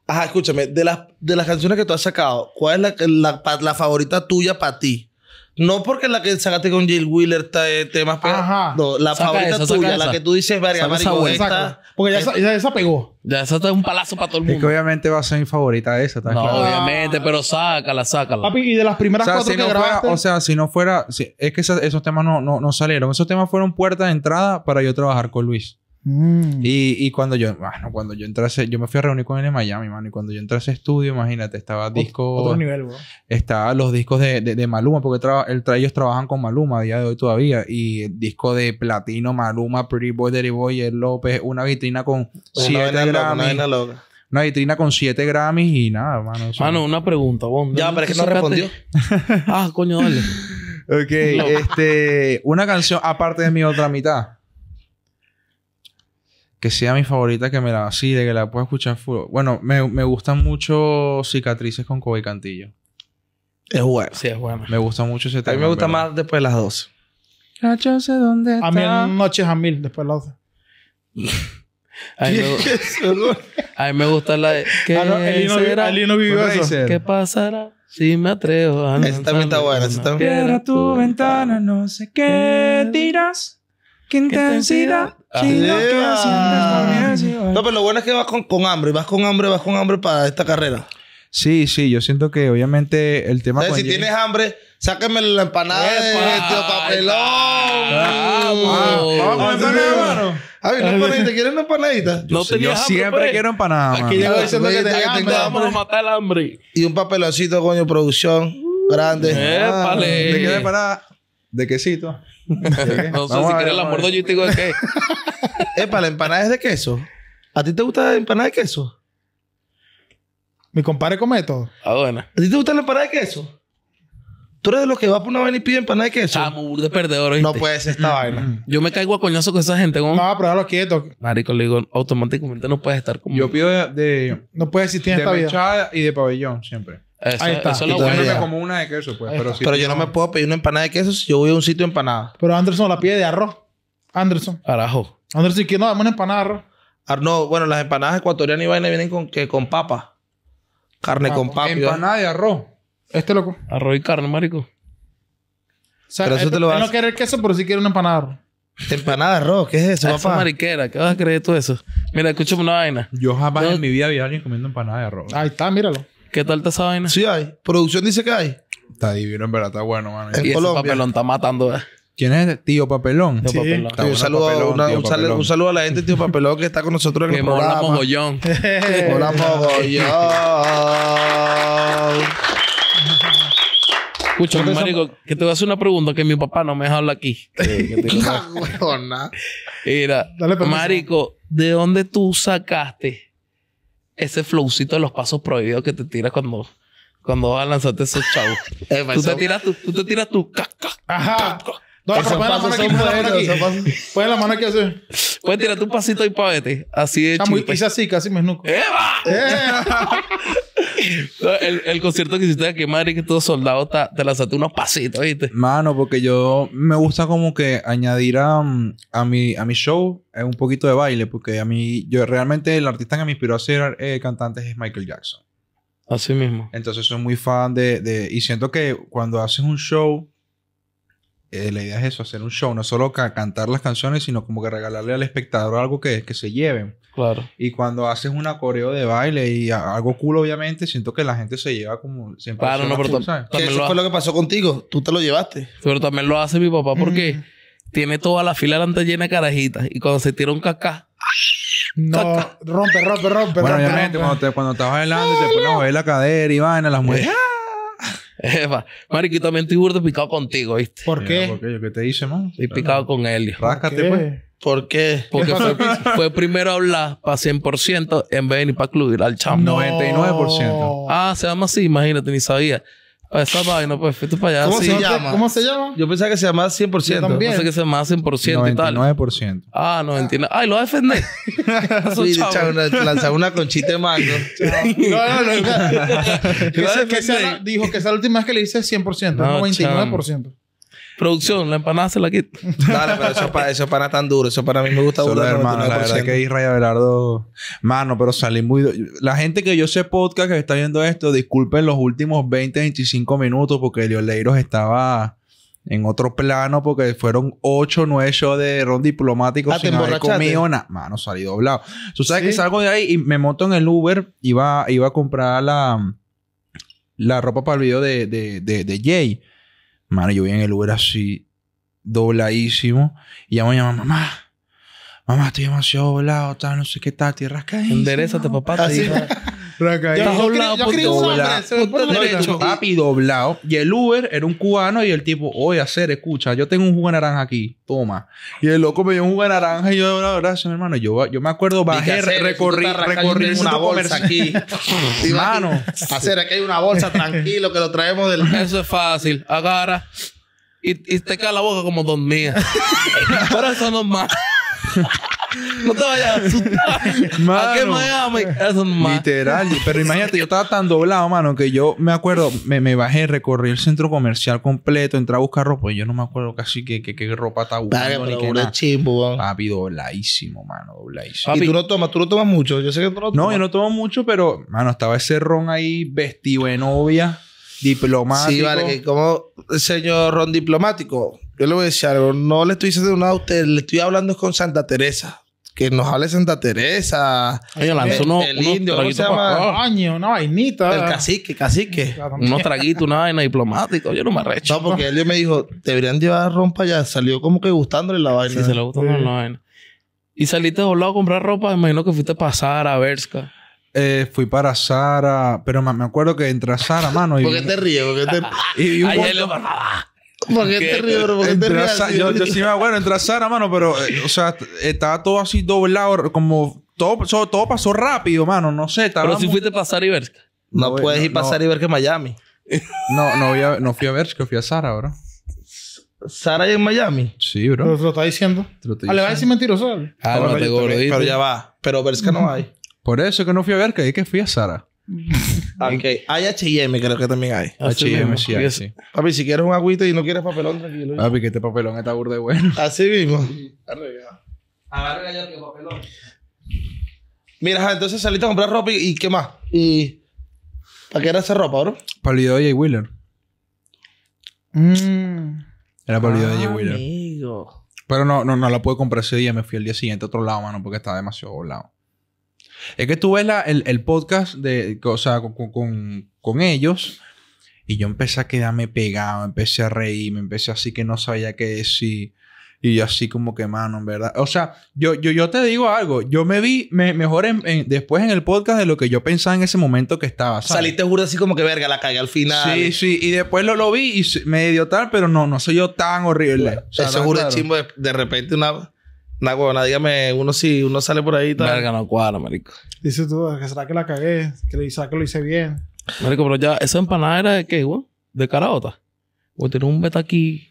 Ajá, escúchame, de las, de las canciones que tú has sacado, ¿cuál es la, la favorita tuya para ti? No porque la que sacaste con Jill Wheeler te, eh, te más Ajá. No, la favorita tuya, la que tú dices, es esta. Porque ya esa, ya esa pegó. Ya esa es un palazo para todo el mundo. Es que obviamente va a ser mi favorita esa, ¿está no, obviamente, pero sácala, sácala. Papi, y de las primeras cuatro que grabaste... o sea, si no fuera... es que esos temas no, no, no salieron. Esos temas fueron puertas de entrada para yo trabajar con Luis. Mm. Y, cuando yo, bueno, cuando yo entrase, yo me fui a reunir con él en Miami, mano, y cuando yo entré a ese estudio, imagínate, estaba disco... Otro nivel, Estaba los discos de, de, Maluma, porque ellos trabajan con Maluma a día de hoy todavía, y el disco de Platino, Maluma, Pretty Boy, Dirty Boy, el López, una vitrina con 7 siete Grammys. Una, vitrina con siete Grammys y nada, mano. Mano, una pregunta, vos. Ya, pero es que no respondió. ah, coño, dale. ok, este... Una canción, aparte de mi otra mitad que sea mi favorita, que me la vacile, que la pueda escuchar full. Bueno, me, me gustan mucho cicatrices con Kobe Cantillo. Es bueno. Sí, es bueno. Me gusta mucho ese tema. A mí me gusta más después de las 12. La sé A mí en noches a mil, después de las 12. a, mí me, a mí me gusta la. ¿Qué ah, no, vivió eso. ¿Qué pasará? Si me atrevo a Esa también está buena. Esa Cierra tu ventana, no sé qué dirás. ¿Qué intensidad? Ah. no, pero lo bueno es que vas con, hambre, vas con hambre, vas con hambre para esta carrera. Sí, sí, yo siento que obviamente el tema. si tienes hambre, sáqueme la empanada de tío papelón. Vamos. Vamos, empanada, mano. Ay, no empanadita, ¿quieres una empanadita? No Yo tenía hambre, siempre pues. quiero empanada, Aquí llegó diciendo que te tenía hambre. Vamos a matar el hambre. Y un papeloncito, coño, producción grande. Épale. ¿Te ah, quieres empanada? ¿De quesito? no sé, si quieres la o yo y te digo de qué. Epa, la empanada es de queso. ¿A ti te gusta la empanada de queso? Mi compadre come todo. Ah, bueno. ¿A ti te gusta la empanada de queso? ¿Tú eres de los que va por una vaina y pide empanada de queso? Ah, de perdedor, No puedes esta vaina. Mm. Yo me caigo a coñazo con esa gente, ¿cómo? No, pero déjalo quieto. Marico, le digo, automáticamente no puedes estar como... Yo pido de... no puedes existir en esta vida. y de pabellón, siempre. Ahí está. Eso es lo bueno. como una de queso, pues. pero, yo no... me puedo pedir una empanada de queso si yo voy a un sitio de empanada. Pero Anderson la pide de arroz. Anderson. Carajo. Anderson, ¿y qué no? Dame una empanada de arroz. bueno, las empanadas ecuatorianas y vaina vienen con, con papa. Carne con papa. Empanada de arroz. Este loco. Arroz y carne, marico. O sea, pero eso eh, te lo eh, vas... Él no quiere el queso, pero sí quiero una empanada de arroz. Empanada de arroz, ¿qué es eso, papá? mariquera, ¿qué vas a creer tú eso? Mira, escúchame una vaina. Yo jamás en mi vida a alguien comiendo empanada de arroz. Ahí está, míralo. ¿Qué tal está esa vaina? Sí hay. Producción dice que hay. Está divino, en verdad. Está bueno, mano. En papelón está matando, eh. ¿Quién es este? tío Papelón? Tío, saludo papelón, un, Saludo, a la gente, tío Papelón, que está con nosotros en el programa. ¡Hola, Hola, mogollón. Escucha, marico, que te voy a hacer una pregunta que mi papá no me deja hablar aquí. Ah, Mira, marico, ¿de dónde tú sacaste ese flowcito de los pasos prohibidos que te tiras cuando, cuando vas a lanzarte esos chavos. Eh, pues tú, te tiras, tú, tú te tiras tu... Ajá. No, pero la mano aquí. Pon la mano aquí así. Puedes tirar tu pasito y pavete. Así de muy pisa así, casi me esnuco. ¡Eva! ¡Eva! el, concierto que hiciste quemar madre, que todo soldado te lanzaste unos pasitos, ¿viste? Mano, porque yo me gusta como que añadir a, mm, mi, a mi show eh, un poquito de baile, porque a mí, yo realmente el artista que me inspiró a ser eh, cantante es Michael Jackson. Así mismo. Entonces soy muy fan de, y siento que cuando haces un show, eh, la idea es eso, hacer un show, no solo cantar las canciones, sino como que regalarle al espectador algo que, que se lleven. Claro. Y cuando haces una coreo de baile y algo cool, obviamente, siento que la gente se lleva como... siempre. claro, no, pero cool, ¿sabes? Eso fue lo que pasó contigo. Tú te lo llevaste. Pero también lo hace mi papá porque tiene toda la fila delante llena de carajitas. Y cuando se tira un cacá... No, rompe, rompe, rompe. Bueno, obviamente, Cuando, te, cuando estás bailando y te pones a mover la cadera y vaina, las mujeres... Eva, eh, ¡Ah! eh, mariquito, también estoy burdo picado contigo, ¿viste? ¿Por qué? Porque yo que te hice, man. y picado con Elio. Ráscate, pues. ¿Por qué? Porque fue, primero hablar para 100% en vez de ni para ir al champ. 99%. Ah, se llama así, imagínate, ni sabía. Para esa vaina, pues fuiste para allá. ¿Cómo se llama? ¿Cómo se llama? Yo pensaba que se llamaba 100%. Yo también. Pensé que se llamaba 100% y tal. 99%. Ah, 99%. Ay, lo va a defender. sí, una, lanzaba una conchita de mango. no, no, no. no. dijo que esa última vez que le hice 100%, no, 99%. Producción, la empanada se la quita. Dale, pero eso para, eso para tan duro. Eso para mí me gusta duro. hermano, la verdad que Israel Abelardo... Mano, pero salí muy... La gente que yo sé podcast que está viendo esto, disculpen los últimos 20, 25 minutos porque Leiros estaba en otro plano porque fueron 8 9 de ron diplomático ah, sin haber comido nada. Mano, salí doblado. Tú sabes que salgo de ahí y me monto en el Uber. Iba, iba a comprar la, la ropa para el video de, de, de Jay. Mano, yo voy en el lugar así, dobladísimo, y llamo a mi mamá, mamá, estoy demasiado doblado, tal, no sé qué tal, tierras caídas. Enderezate, papá, te dijo... yo, yo, Y el Uber era un cubano y el tipo, oye, hacer, escucha, yo tengo un jugo de naranja aquí, toma. Y el loco me dio un jugo de naranja y yo, la gracias, hermano. Yo, yo me acuerdo, bajé, recorrí, recorrí una bolsa aquí. Hermano. hacer, aquí hay una bolsa, tranquilo, que lo traemos del. Eso es fácil. Agarra y, y te cae la boca como dos mías. eso no más. No te vayas a asustar. ¿A Literal. Pero imagínate, yo estaba tan doblado, mano, que yo me acuerdo, me, bajé, recorrí el centro comercial completo, entré a buscar ropa. Y yo no me acuerdo casi qué que, ropa estaba buscando. ni Papi, dobladísimo, mano, dobladísimo. y tú no tomas, tú no tomas mucho. Yo sé que tú no tomas. No, yo no tomo mucho, pero, mano, estaba ese ron ahí vestido de novia, diplomático. Sí, vale, que como señor ron diplomático, yo le voy a decir algo. No le estoy diciendo nada a usted, le estoy hablando con Santa Teresa que nos hable Santa Teresa. lanzó el, uno, indio, Año, una vainita. El cacique, cacique. No traguito, traguitos, una vaina diplomática. Yo no me arrecho. No, porque él me dijo, deberían llevar ropa allá. Salió como que gustándole la vaina. Sí, se le gustó la vaina. ¿Y saliste lado a comprar ropa? me Imagino que fuiste para Sara, Berska. Eh, fui para Sara, pero me acuerdo que entra Sara, mano. ¿Por qué te ríes? ¿Por qué te... y, vi un montón, bueno, qué yo, sí me a Sara, mano, pero, eh, o sea, estaba todo así doblado, como todo, todo pasó rápido, mano, no sé. pero si fuiste para Sara y Bershka. No, puedes ir para no. y Bershka en Miami. No, no, a, fui a Bershka, fui a Sara, bro. ¿Sara y en Miami? Sí, bro. Pero te lo está diciendo. Te lo estoy diciendo. Ah, le va a decir mentiroso. Ah, no, te gordito. Pero ya va. Pero Bershka no hay. Por eso que no fui a Bershka, es que fui a Sara. Ok. Hay H&M, creo que también hay. H&M, sí, hay, sí. Papi, si quieres un agüito y no quieres papelón, tranquilo. Papi, que este papelón está burdo bueno. Así mismo. Agarra ya que papelón. Mira, entonces saliste a comprar ropa y, ¿qué más? ¿Y para qué era esa ropa, bro? Para el video de Jay Wheeler. Mm. Era para el video de Jay ah, Wheeler. Pero no, no, no la pude comprar ese día. Me fui al día siguiente a otro lado, mano, porque estaba demasiado volado. Es que tú ves la, el, podcast de, o con, con, ellos y yo empecé a quedarme pegado, empecé a reír, me empecé así que no sabía qué decir. Y yo así como que, mano, en verdad. O sea, yo, yo, yo te digo algo. Yo me vi mejor después en el podcast de lo que yo pensaba en ese momento que estaba. Saliste juro así como que, verga, la calle al final. Sí, sí. Y después lo, lo vi y me dio tal, pero no, no soy yo tan horrible. o eso de repente una Nah, nada, dígame, uno si uno sale por ahí tal. Verga, no cuadra, marico. Dices tú, ah, que será que la cagué, que le será que lo hice bien. Marico, pero ya, esa empanada era de qué, güey? De caraota. Güey, tiene un beta aquí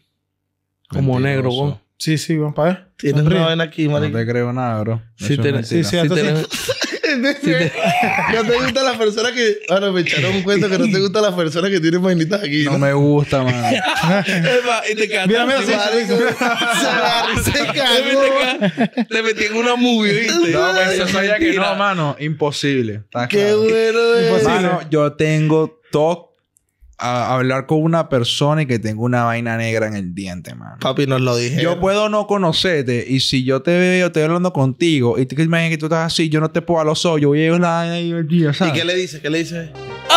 como negro, güey. Sí, sí, ver. Tienes una ven aquí, marico. No te creo nada, bro. sí, sí, sí, sí, sí, no te gusta la persona que. Bueno, me echaron un cuento que no te gusta la persona que tiene vainitas aquí. No, me gusta, man. y te Mira, mira, se se, se cagó. Le metí en una movie, No, pero eso sabía que no, mano. Imposible. Qué bueno, yo tengo TOC a hablar con una persona y que tengo una vaina negra en el diente, man. Papi, nos lo dije. Yo puedo no conocerte y si yo te veo, te hablando contigo y te imaginas que tú estás así, yo no te puedo a los ojos, yo a la y ¿Y qué le dice? ¿Qué le dice?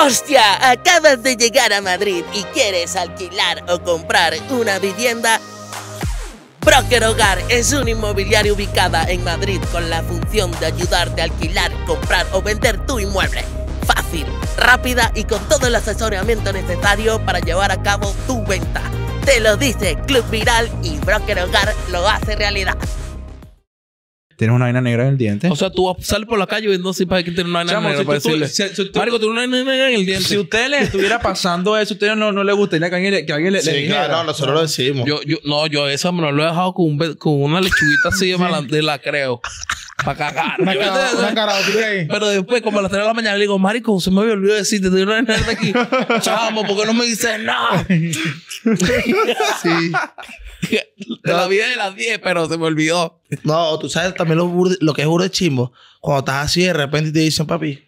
¡Hostia! Acabas de llegar a Madrid y quieres alquilar o comprar una vivienda. Broker Hogar es un inmobiliario ubicada en Madrid con la función de ayudarte a alquilar, comprar o vender tu inmueble fácil, rápida y con todo el asesoramiento necesario para llevar a cabo tu venta. Te lo dice Club Viral y Broker Hogar lo hace realidad. Tienes una vaina negra en el diente. O sea, tú sales por la calle y no sé para qué tiene una vaina negra. Si para una vaina negra en el diente. Si usted le estuviera pasando eso, usted no, no le gustaría que alguien le, que alguien le, sí, claro, nosotros lo decimos. Yo, yo, no, yo eso me lo he dejado con, un, con una lechuguita así de, sí. creo. Para cagar. Me Pero después, como a las 3 de la mañana, le digo, Marico, se me había olvidado decirte, te dio una de aquí. Chamo, ¿por qué no me dices nada? sí. Te la vi de las 10, pero se me olvidó. No, tú sabes también lo, lo que es burro de chimbo. Cuando estás así, de repente te dicen, papi,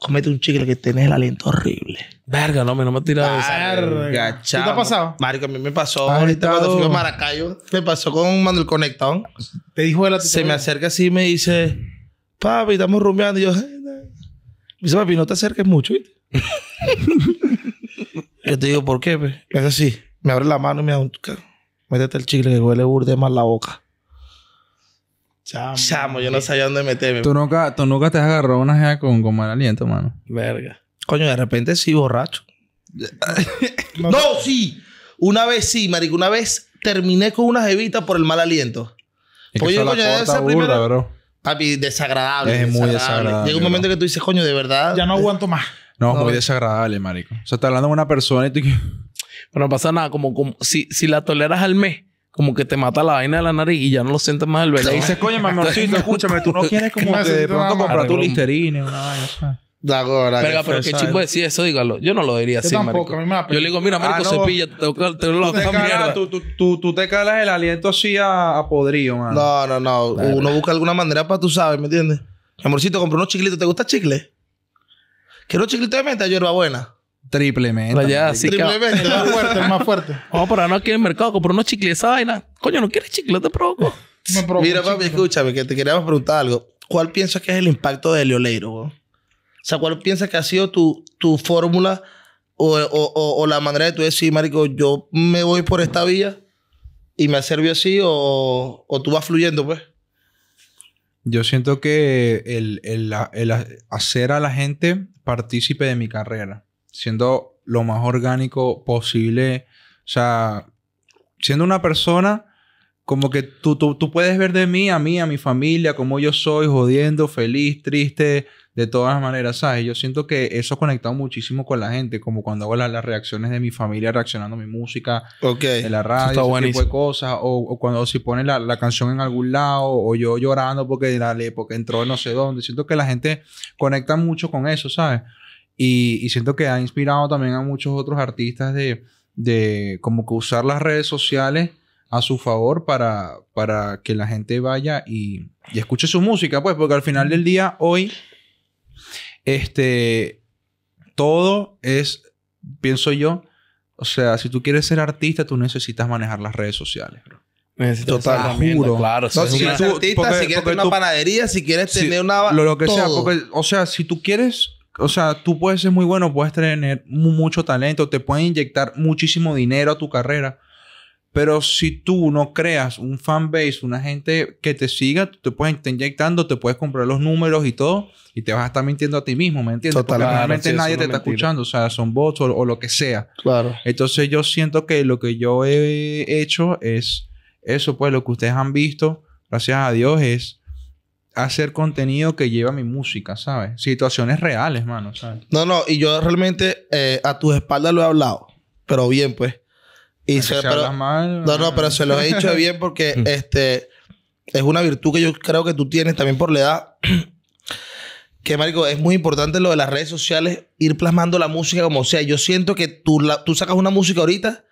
comete un chicle que tenés el aliento horrible. Verga, no, me no me tira Verga, ¿Qué te ha pasado? Mario, a mí me pasó ahorita cuando fui a Maracayo. Me pasó con Manuel Conectón. Te dijo él a Se me acerca así y me dice, papi, estamos rumbeando. Y yo, dice, papi, no te acerques mucho, ¿viste? yo te digo, ¿por qué? Pe? Es así. Me abre la mano y me da un... Métete el chicle que huele burde más la boca. Chamo. Chamo, yo no sabía dónde meterme. Tú nunca, te has agarrado una jea con, con mal aliento, mano. Verga. Coño, de repente sí, borracho. no, sí. Una vez sí, marico. Una vez terminé con una jevita por el mal aliento. Es coño, pues esa primera... Papi, desagradable. Es muy desagradable. Llega un momento que tú dices, coño, de verdad. Ya no aguanto más. No, muy desagradable, marico. O sea, estás hablando con una persona y tú... Pero no pasa nada. Como, si, si la toleras al mes como que te mata la vaina de la nariz y ya no lo sientes más el verano. dices, coño, mi escúchame, tú no quieres como de pronto comprar tu listerine, una vaina. De Pero, pero qué chingo decir eso, dígalo. Yo no lo diría yo así, tampoco, yo le digo, mira, Marco ah, cepilla, te lo te tú, tú, te calas el aliento así a, a podrido, man. No, no, no. Uno busca alguna manera para tú sabes, ¿me entiendes? Amorcito, compré unos chiclitos. ¿Te gusta chicle? Quiero chiclito de menta, hierba buena. Triplemente. Ya, sí Triplemente, más fuerte, más fuerte. Vamos pero no aquí en el mercado, compré unos chicles, esa vaina. Coño, ¿no quieres chicle? Te provoco. Mira, papi, escúchame, que te queríamos preguntar algo. ¿Cuál piensas que es el impacto del oleiro, sea, ¿cuál piensas que ha sido tu, fórmula o, la manera de tú decir, marico, yo me voy por esta vía y me servido así o, tú vas fluyendo, pues? Yo siento que el, el, el, hacer a la gente partícipe de mi carrera, siendo lo más orgánico posible, o sea, siendo una persona como que tú, tú, puedes ver de mí, a mí, a mi familia, cómo yo soy, jodiendo, feliz, triste, de todas maneras, ¿sabes? Yo siento que eso ha conectado muchísimo con la gente, como cuando hago las reacciones de mi familia reaccionando a mi música, en de la radio, ese tipo de cosas, o, cuando si pone la, la, canción en algún lado, o yo llorando porque, la, porque entró no sé dónde. Siento que la gente conecta mucho con eso, ¿sabes? Y, y siento que ha inspirado también a muchos otros artistas de, de como que usar las redes sociales a su favor para, para que la gente vaya y, y, escuche su música, pues, porque al final del día, hoy, este, todo es, pienso yo, o sea, si tú quieres ser artista, tú necesitas manejar las redes sociales, Total, juro. Claro, si, tú, artista, si quieres tener una panadería, si quieres tener una... Lo, que sea, porque, o sea, si tú quieres o sea, tú puedes ser muy bueno, puedes tener mucho talento, te pueden inyectar muchísimo dinero a tu carrera, pero si tú no creas un fanbase, una gente que te siga, te puedes estar inyectando, te puedes comprar los números y todo, y te vas a estar mintiendo a ti mismo, ¿me entiendes? Totalmente Porque realmente nadie te está escuchando, o sea, son bots o, lo que sea. Claro. Entonces yo siento que lo que yo he hecho es eso, pues lo que ustedes han visto, gracias a Dios, es hacer contenido que lleva mi música, ¿sabes? Situaciones reales, mano, ¿sabes? No, no, y yo realmente eh, a tus espaldas lo he hablado, pero bien, pues pero, no, no, pero se lo he dicho bien porque mm. este, es una virtud que yo creo que tú tienes también por la edad. Que, Marico, es muy importante lo de las redes sociales, ir plasmando la música como sea. Yo siento que tú, tú sacas una música ahorita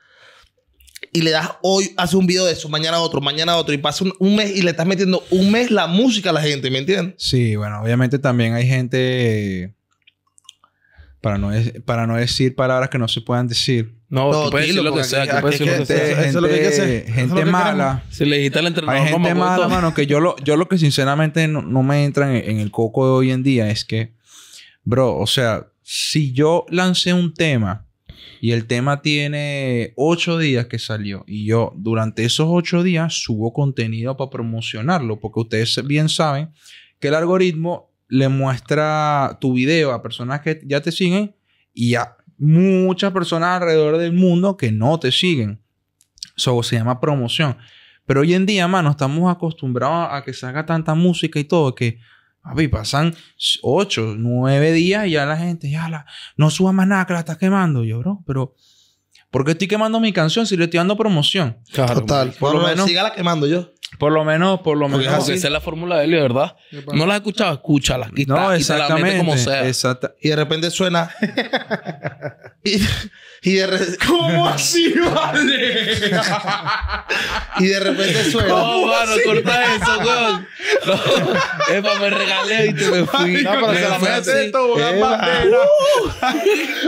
y le das hoy, hace un video de eso, mañana otro, mañana otro, y pasa un, mes y le estás metiendo un mes la música a la gente, ¿me entiendes? Sí, bueno, obviamente también hay gente, para no, para no decir palabras que no se puedan decir, no, tú puedes decir lo que sea, tú puedes Gente, mala. le Hay gente mala, mano, que yo lo, yo lo que sinceramente no, me entra en, en, el coco de hoy en día es que, bro, o sea, si yo lancé un tema y el tema tiene ocho días que salió y yo durante esos ocho días subo contenido para promocionarlo, porque ustedes bien saben que el algoritmo le muestra tu video a personas que ya te siguen y ya muchas personas alrededor del mundo que no te siguen. Eso se llama promoción. Pero hoy en día, mano, estamos acostumbrados a que se haga tanta música y todo que papi, pasan 8, 9 días y ya la gente, ya la, no suba más nada que la estás quemando. yo, bro, pero ¿por qué estoy quemando mi canción si le estoy dando promoción? Claro, por lo menos. la quemando yo. Por lo menos, por lo menos. Porque esa es la fórmula de él, ¿verdad? No la he escuchado, escúchala. Quita, no, exactamente. como sea. Exacto. Y de repente suena. Y de repente... ¿Cómo así, vale? y de repente suena. No, mano? Corta eso, weón. No, me regalé y te me fui. No, pero me se la uh.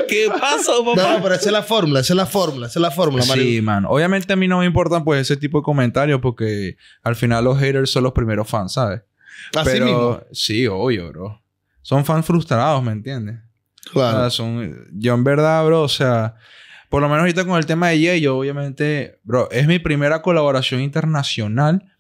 ¿Qué pasó, papá? No, pero esa es la fórmula, esa es la fórmula, esa es la fórmula, Mario. Sí, man. Obviamente a mí no me importan pues ese tipo de comentarios porque al final los haters son los primeros fans, ¿sabes? Así pero, Sí, obvio, bro. Son fans frustrados, ¿me entiendes? Ah, son, yo en verdad, bro, o sea, por lo menos ahorita con el tema de Jay yo obviamente, bro, es mi primera colaboración internacional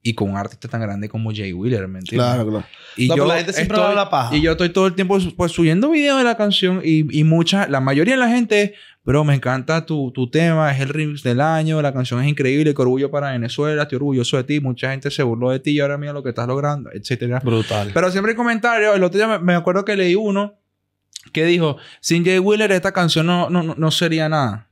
y con un artista tan grande como Jay Wheeler, ¿me entiendes? Claro, claro. Y yo la gente siempre estoy, la paja. Y yo estoy todo el tiempo pues, subiendo videos de la canción y, y mucha, la mayoría de la gente bro, me encanta tu, tu tema, es el remix del año, la canción es increíble, qué orgullo para Venezuela, estoy orgulloso de ti, mucha gente se burló de ti y ahora mira lo que estás logrando, etcétera. Brutal. Pero siempre hay comentarios, el otro día me acuerdo que leí uno que dijo, sin Jay Wheeler esta canción no, no, no sería nada.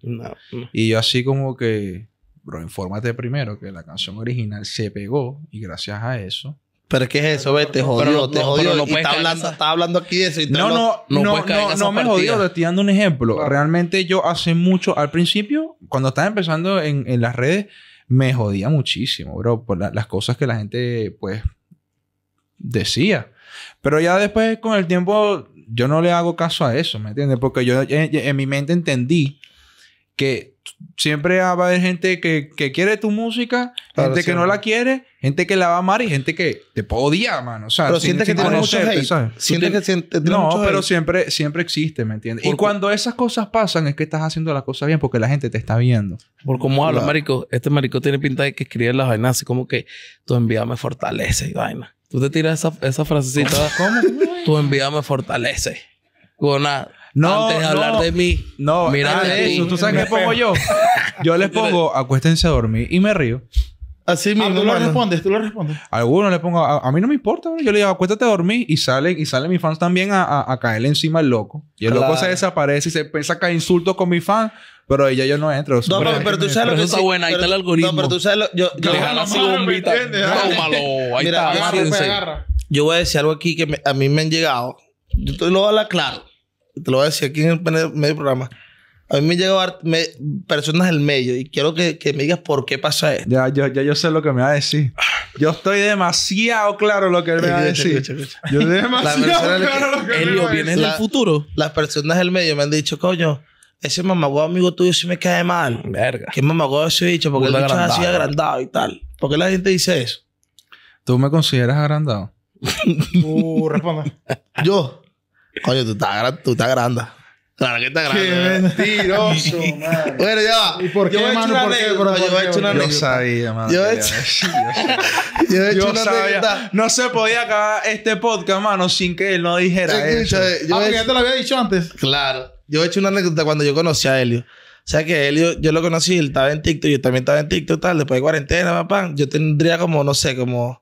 Y yo así como que, bro, infórmate primero que la canción original se pegó y gracias a eso. Pero ¿qué es eso? Ve, te jodió, te jodió. No, está hablando, está hablando aquí de eso. no, no, no, no, no, no me jodió. Te estoy dando un ejemplo. Realmente yo hace mucho, al principio, cuando estaba empezando en, en las redes, me jodía muchísimo, bro, por las cosas que la gente, pues, decía. Pero ya después, con el tiempo, yo no le hago caso a eso, ¿me entiendes? Porque yo eh, eh, en, mi mente entendí que siempre va a haber gente que, quiere tu música, gente que no la quiere, gente que la va a amar y gente que te podía, mano. O sea, pero sientes que tiene mucho Sientes que siente, No, pero siempre, siempre existe, ¿me entiendes? y cuando esas cosas pasan es que estás haciendo las cosas bien porque la gente te está viendo. Por cómo habla, marico. Este marico tiene pinta de que escribe las vainas así como que tu envíame me fortalece y vaina. Tú te tiras esa, esa frasecita. ¿Cómo? Tu envidia me fortalece. No, no, antes de hablar de mí. No, mira eso. ¿Tú sabes qué pongo yo? Yo les pongo acuéstense a dormir y me río. Así mismo. tú lo respondes, tú lo respondes. Algunos le pongo, a, mí no me importa, Yo le digo, acuéstate a dormir y salen, y salen mis fans también a, a, caerle encima el loco. Y el loco se desaparece y se empieza a caer insultos con mis fans. Pero ella yo no entro. No, pero, tú sabes lo que está buena, ahí está el algoritmo. No, pero tú sabes lo yo yo Tómalo, ahí está. Yo voy a decir algo aquí que a mí me han llegado. Yo te lo voy a hablar claro. Te lo voy a decir aquí en el medio programa. A mí me llegado personas del medio y quiero que, me digas por qué pasa esto. Ya, yo, ya yo sé lo que me va a decir. Yo estoy demasiado claro lo que él me va a decir. Yo estoy demasiado claro lo que él me va a decir. ¿Vienes del futuro? Las personas del medio me han dicho, coño, ese mamagüe amigo tuyo sí me cae mal. Verga. ¿Qué mamagüe ese bicho? Porque Puta el bicho es así agrandado y tal. ¿Por qué la gente dice eso? ¿Tú me consideras agrandado? uh, responde. Yo. Coño, tú estás, tú estás agranda. Claro que estás grande. Qué mentiroso, man. Bueno, ya ¿Y por qué, hermano? mano? ¿Por qué, bro? Yo he hecho una anécdota. Yo sabía, mano. Yo he hecho, yo he hecho una anécdota. No se podía acabar este podcast, mano, sin que él no dijera eso. Yo, ah, ya te lo había dicho antes. Claro. Yo he hecho una anécdota cuando yo conocí a Helio. O sea que Elio, yo lo conocí, él estaba en TikTok, yo también estaba en TikTok, tal, después de cuarentena, papá, yo tendría como, no sé, como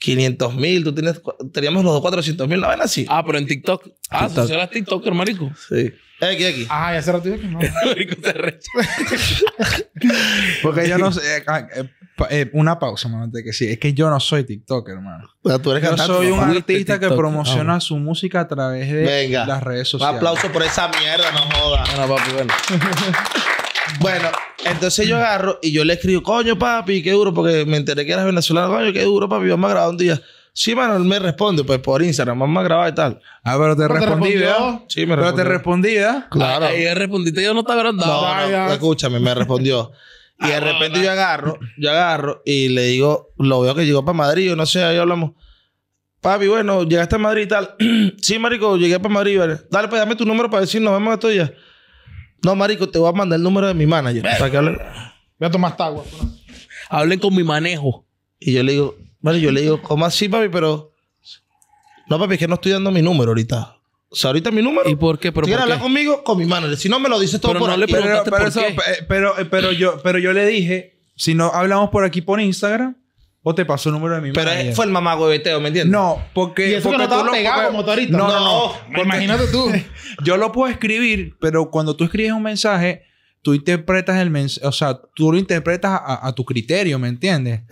500 mil, tú tienes, teníamos los dos 400 mil, la ven así. Ah, pero en TikTok. Ah, tú eras TikToker, marico. Sí. X, X. Ah, ya hace rato que no. Porque yo no sé. Eh, una pausa, hermano, que sí. Es que yo no soy TikToker, hermano. yo soy un ah, artista que promociona ah, su música a través de las redes sociales. Un aplauso por esa mierda, no joda. Bueno, papi, bueno. bueno, entonces yo agarro y yo le escribo, coño, papi, qué duro, porque me enteré que eras venezolano, coño, qué duro, papi, vamos a grabar un día. Sí, mano, me responde, pues por Instagram, vamos a grabar y tal. Ah, pero te respondí, ¿verdad? Sí, me respondió. Pero te respondí, ¿verdad? Claro. Y respondiste, yo no estaba grabando No, no, no, escúchame, me respondió. Y de ah, repente yo agarro, yo agarro y le digo, lo veo que llegó para Madrid, yo no sé, ahí hablamos. Papi, bueno, llegaste a Madrid y tal. sí, marico, llegué para Madrid, Dale, pues dame tu número para decir, nos vemos esto ya. No, marico, te voy a mandar el número de mi manager. Para que hable. Voy a tomar esta agua. Pues. Hablen con mi manejo. Y yo le digo, vale, yo le digo, ¿cómo así, papi? Pero, no, papi, es que no estoy dando mi número ahorita. O ahorita mi número. ¿Y por qué? ¿Pero quieres hablar conmigo, con mi mano. Si no, me lo dices todo pero por no Le pero, por qué. Eh, eh, pero, yo, pero yo le dije, si no hablamos por aquí por Instagram, o te paso el número de mi Pero fue el mamá hueveteo, ¿me entiendes? No, porque... Y eso que no estaba pegado como tú ahorita. No, no, no. imagínate tú. yo lo puedo escribir, pero cuando tú escribes un mensaje tú interpretas el mensaje, o sea, tú lo interpretas a, tu criterio, ¿me entiendes?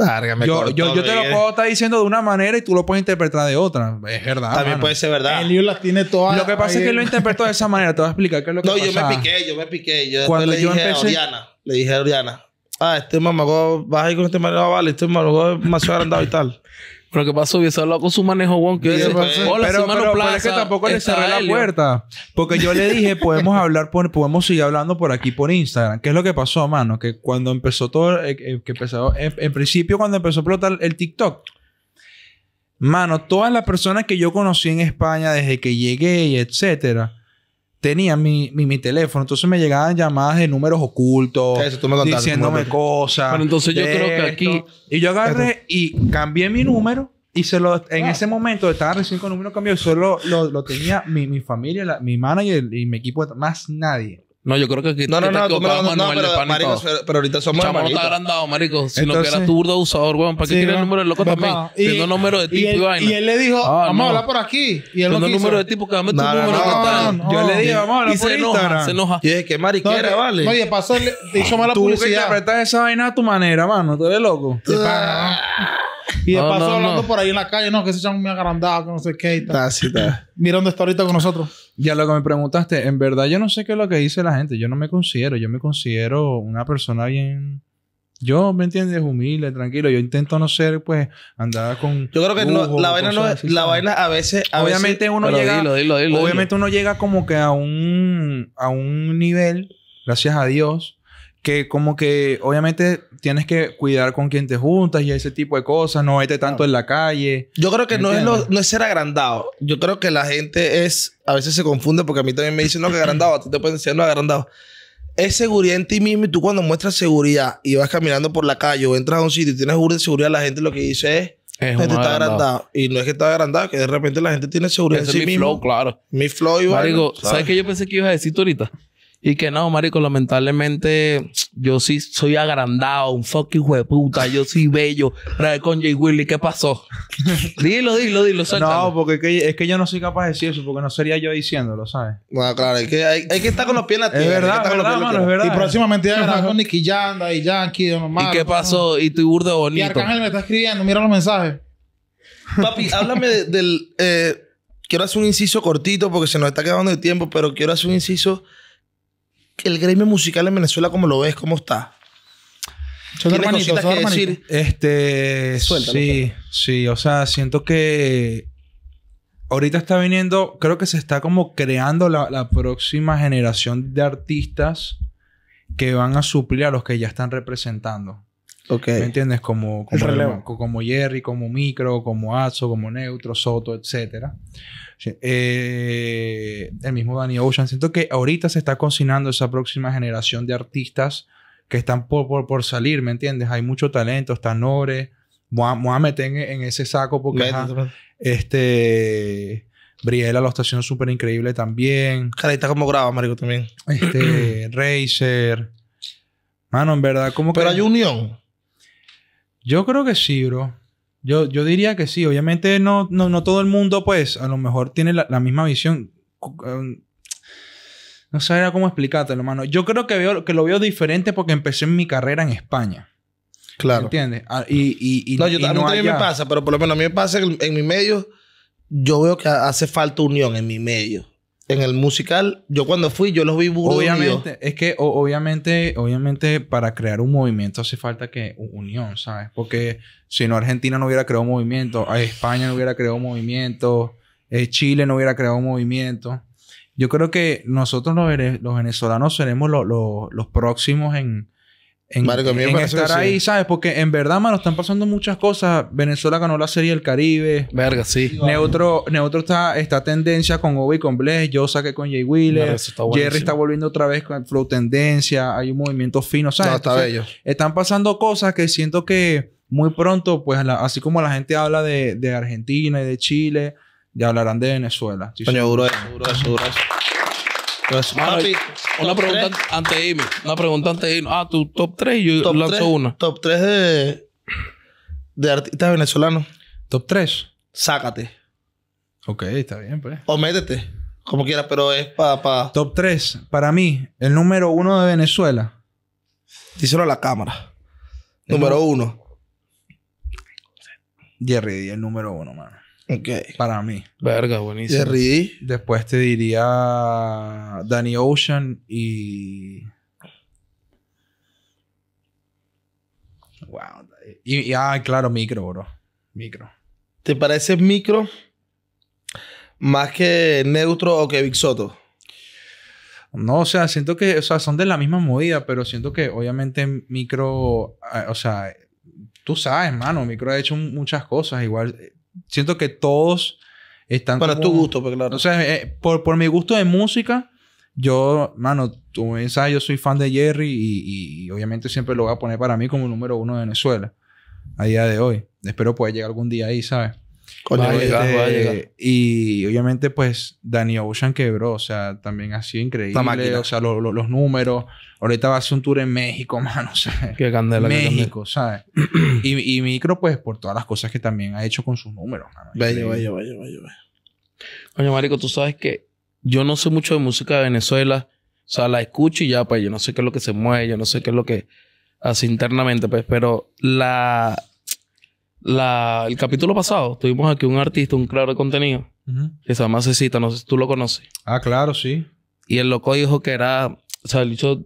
yo, yo, yo, te lo puedo estar diciendo de una manera y tú lo puedes interpretar de otra. Es verdad. También puede ser verdad. El lío las tiene todas. Lo que pasa es que lo interpretó de esa manera. Te voy a explicar qué es lo que No, yo me piqué, yo me piqué. Yo Cuando le dije a Oriana, le dije a Oriana, ah, este mamá vas a ir con este No vale, este mamá, es demasiado agrandado y tal. Pero ¿qué pasó? Hubiese hablado con su manejo, Juan. Que pero, pero, es que tampoco le cerré la puerta. Porque yo le dije, podemos hablar, podemos seguir hablando por aquí por Instagram. ¿Qué es lo que pasó, mano? Que cuando empezó todo, eh, eh, que empezó, en, principio cuando empezó a explotar el TikTok. Mano, todas las personas que yo conocí en España desde que llegué y etcétera, tenía mi, teléfono. Entonces me llegaban llamadas de números ocultos, diciéndome cosas. Pero entonces yo creo que aquí. Y yo agarré y cambié mi número. Y se lo, en ah. ese momento estaba recién con número cambiado. Solo lo, tenía mi, mi familia, mi manager y mi equipo. Más nadie. No, yo creo que aquí. No, no, no, no, pero, marico, pero ahorita somos Chamo no está agrandado, marico. Sino no que era tu burdo usador, weón. ¿Para qué sí, el número del loco también? Tengo el número de tipo y, vaina. Y él le dijo, ah, vamos a hablar por aquí. Y él lo quiso. el número de tipo, que dame tu número. Yo le dije, vamos a hablar por Instagram. se enoja. Y es que mariquera, vale. Oye, pasó, te hizo mala publicidad. Tú que interpretas esa vaina a tu manera, mano. Tú eres loco. Y de paso hablando por ahí en la calle, no, que se echan muy agrandado, que no sé qué y tal. Mira dónde está ahorita con nosotros. Ya lo que me preguntaste, en verdad yo no sé qué es lo que dice la gente. Yo no me considero, yo me considero una persona bien. Yo, ¿me entiendes? Humilde, tranquilo. Yo intento no ser, pues, andar con. Yo creo que la vaina no La vaina a veces. obviamente uno llega. obviamente uno llega como que a un. a un nivel, gracias a Dios, que como que obviamente tienes que cuidar con quien te juntas y ese tipo de cosas, no vete tanto en la calle. Yo creo que no es, no es, ser agrandado. Yo creo que la gente es, a veces se confunde porque a mí también me dicen, no, que agrandado, a ti te pueden decir, no, agrandado. Es seguridad en ti mismo y tú cuando muestras seguridad y vas caminando por la calle o entras a un sitio y tienes seguridad, la gente lo que dice es, que te este está agrandado. Y no es que está agrandado, que de repente la gente tiene seguridad en sí es mi flow, claro. Mi flow igual. ¿sabes? ¿sabes qué yo pensé que ibas a decir tú ahorita? Y que no, marico, lamentablemente yo sí soy agrandado, un fucking hijo de puta, yo sí bello. Trae con Jay Willy, ¿qué pasó? dilo, dilo, dilo, suéltalo. No, porque es que, yo no soy capaz de decir eso, porque no sería yo diciéndolo, ¿sabes? Bueno, claro, hay que, hay, que estar con los pies en la tierra. Es verdad, es verdad. Y próximamente ya está con Nicky Yanda y Yankee, mamá. ¿Y qué pasó? Y tu burdo bonito. Y Arcángel me está escribiendo, mira los mensajes. Papi, háblame del... Eh, quiero hacer un inciso cortito porque se nos está quedando el tiempo, pero quiero hacer un inciso el gremio musical en Venezuela ¿cómo lo ves? ¿Cómo está? ¿Tienes cositas que decir? Este, sí, pues. sí. O sea, siento que ahorita está viniendo... Creo que se está como creando la, próxima generación de artistas que van a suplir a los que ya están representando. Okay. ¿Me entiendes? Como, como, Jerry, como Micro, como Azo, como Neutro, Soto, etcétera. Eh, el mismo Danny Ocean. Siento que ahorita se está cocinando esa próxima generación de artistas que están por, por, salir, ¿me entiendes? Hay mucho talento, está Nore. Voy a, meter en, ese saco porque... este... Briela lo está haciendo súper increíble también. Carita como graba, marico, también. Este... Razer. Mano, en verdad, como que... Pero hay unión. Yo creo que sí, bro. Yo, yo diría que sí, obviamente no, no, no todo el mundo pues a lo mejor tiene la, misma visión. Um, no sabría cómo explicártelo, mano. Yo creo que, veo, que lo veo diferente porque empecé mi carrera en España. Claro. ¿Entiendes? Ah, y, y, y no, yo, también me pasa, pero por lo menos a mí me pasa que en mi medio, yo veo que hace falta unión en mi medio en el musical, yo cuando fui, yo los vi burdos. Obviamente, es que obviamente, obviamente para crear un movimiento hace falta que unión, ¿sabes? Porque si no, Argentina no hubiera creado un movimiento, eh, España no hubiera creado un movimiento, eh, Chile no hubiera creado un movimiento. Yo creo que nosotros los, los venezolanos seremos los próximos en, en, Marco, estar ahí, ¿sabes? Porque en verdad, mano, están pasando muchas cosas. Venezuela ganó la Serie del Caribe. Verga, sí. Neutro, Neutro está, está tendencia con Obi con Bless. Yo saqué con Jay Wheeler. Está Jerry está volviendo otra vez con el Flow Tendencia. Hay un movimiento fino, ¿sabes? está bello. Están pasando cosas que siento que muy pronto, pues así como la gente habla de, de, Argentina y de Chile, ya hablarán de Venezuela. Coño, duro eso, duro eso, duro eso. Una pregunta ante antes Una pregunta antes de Ah, tu top 3 y yo lanzo una. Top 3 de, de artistas venezolanos. Top 3. Sácate. Ok, está bien, pues. O métete. Como quieras, pero es para. Top 3. Para mí, el número 1 de Venezuela. Díselo a la cámara. número 1. Jerry el número 1, mano. Ok. Para mí. Verga, buenísimo. Después te diría Danny Ocean y. Wow. Y, ah, claro, micro, bro. Micro. ¿Te parece micro más que neutro o que Big Soto? No, o sea, siento que, o sea, son de la misma movida, pero siento que obviamente micro, ah, o sea, tú sabes, mano, micro ha hecho muchas cosas, igual eh, siento que todos están... Para tu gusto, pero pues, claro. O sea, eh, por, mi gusto de música, yo, mano, tú me sabes, yo soy fan de Jerry y, obviamente siempre lo voy a poner para mí como el número uno de Venezuela a día de hoy. Espero poder llegar algún día ahí, ¿sabes? Este, y obviamente, pues, Danny Ocean quebró. O sea, también ha sido increíble. O sea, los números. Ahorita va a hacer un tour en México, mano. Qué candela. México, ¿sabes? y, Micro, pues, por todas las cosas que también ha hecho con sus números, Vaya, vaya, vaya. bello, bello, coño marico, tú sabes que yo no sé mucho de música de Venezuela. O sea, la escucho y ya, pues, yo no sé qué es lo que se mueve. Yo no sé qué es lo que hace internamente, pues. Pero la el capítulo pasado tuvimos aquí un artista, un claro de contenido, que se llama Cecita, no sé si tú lo conoces. Ah, claro, sí. Y el loco dijo que era, o sea, el dicho,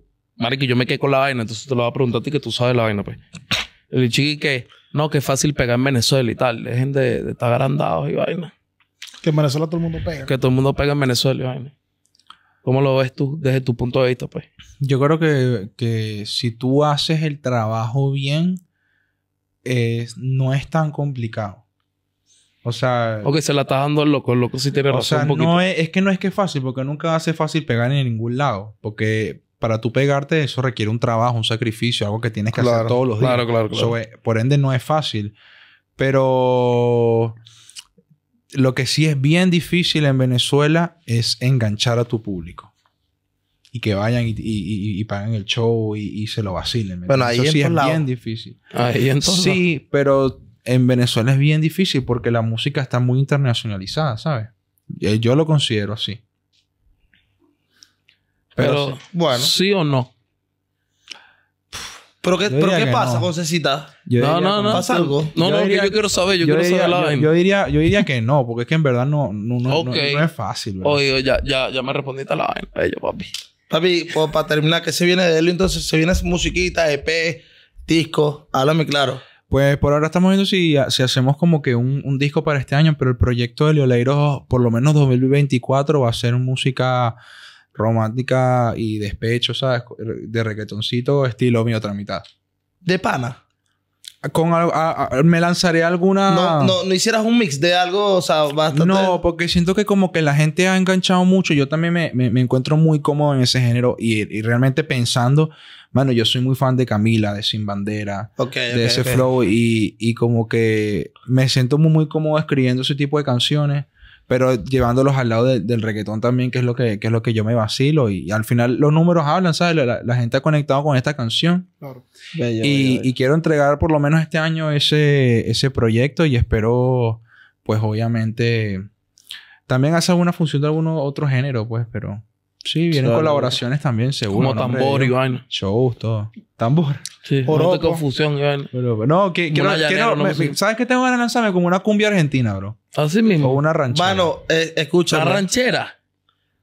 que yo me quedé con la vaina, entonces te lo voy a preguntar a ti que tú sabes la vaina, pues. El dicho que, no, que es fácil pegar en Venezuela y tal, dejen de, de estar agrandados y vaina. Que en Venezuela todo el mundo pega. Que todo el mundo pega en Venezuela y vaina. ¿Cómo lo ves tú desde tu punto de vista, pues? Yo creo que, que si tú haces el trabajo bien, no es tan complicado. O sea... O que se la está dando al loco. El loco si tiene razón o sea, No es, que no es que es fácil, porque nunca va a ser fácil pegar en ningún lado. Porque para tú pegarte eso requiere un trabajo, un sacrificio, algo que tienes que hacer todos los días. Claro, claro, eh, por ende no es fácil. Pero lo que sí es bien difícil en Venezuela es enganchar a tu público y que vayan y, y, y, paguen el show y, se lo vacilen. pero ahí Eso sí es bien difícil. Ahí entonces sí, pero en Venezuela es bien difícil porque la música está muy internacionalizada, ¿sabes? Eh, yo lo considero así. Pero, bueno. ¿Sí o no? ¿Pero qué, pero qué pasa, no. No, no, no. ¿Pasa algo? No, no, yo quiero saber. Yo, quiero diría, saber la vaina. Yo diría, yo diría que no, porque es que en verdad no, no, no, es fácil. ¿verdad? Oye, ya, ya, ya me respondiste a la vaina. Ellos, papi. Papi, para terminar, ¿qué se viene de él? Entonces, se viene musiquita, EP, disco. Háblame claro. Pues por ahora estamos viendo si, si hacemos como que un, disco para este año, pero el proyecto de Leoleiro, por lo menos 2024, va a ser música romántica y despecho, ¿sabes? De reggaetoncito, estilo mi otra mitad. De pana con me lanzaré alguna no, no, no hicieras un mix de algo o sea bastante... no porque siento que como que la gente ha enganchado mucho yo también me, me, encuentro muy cómodo en ese género y, y, realmente pensando bueno yo soy muy fan de Camila de Sin Bandera de ese flow y, y, como que me siento muy muy cómodo escribiendo ese tipo de canciones pero llevándolos al lado del reggaetón también, que es lo que, es lo que yo me vacilo. Y, al final los números hablan, ¿sabes? La, gente ha conectado con esta canción. Claro. y, quiero entregar por lo menos este año ese, ese proyecto y espero, pues obviamente, también hacer alguna función de algún otro género, pues, pero Sí, vienen colaboraciones también, seguro. Como tambor Iván. Show, todo. Tambor. Sí, por no confusión, Iván. no, que, no, ¿sabes qué tengo que lanzarme? Como una cumbia argentina, bro. Así mismo. O una ranchera. Bueno, eh, escúchame. ¿Una ranchera?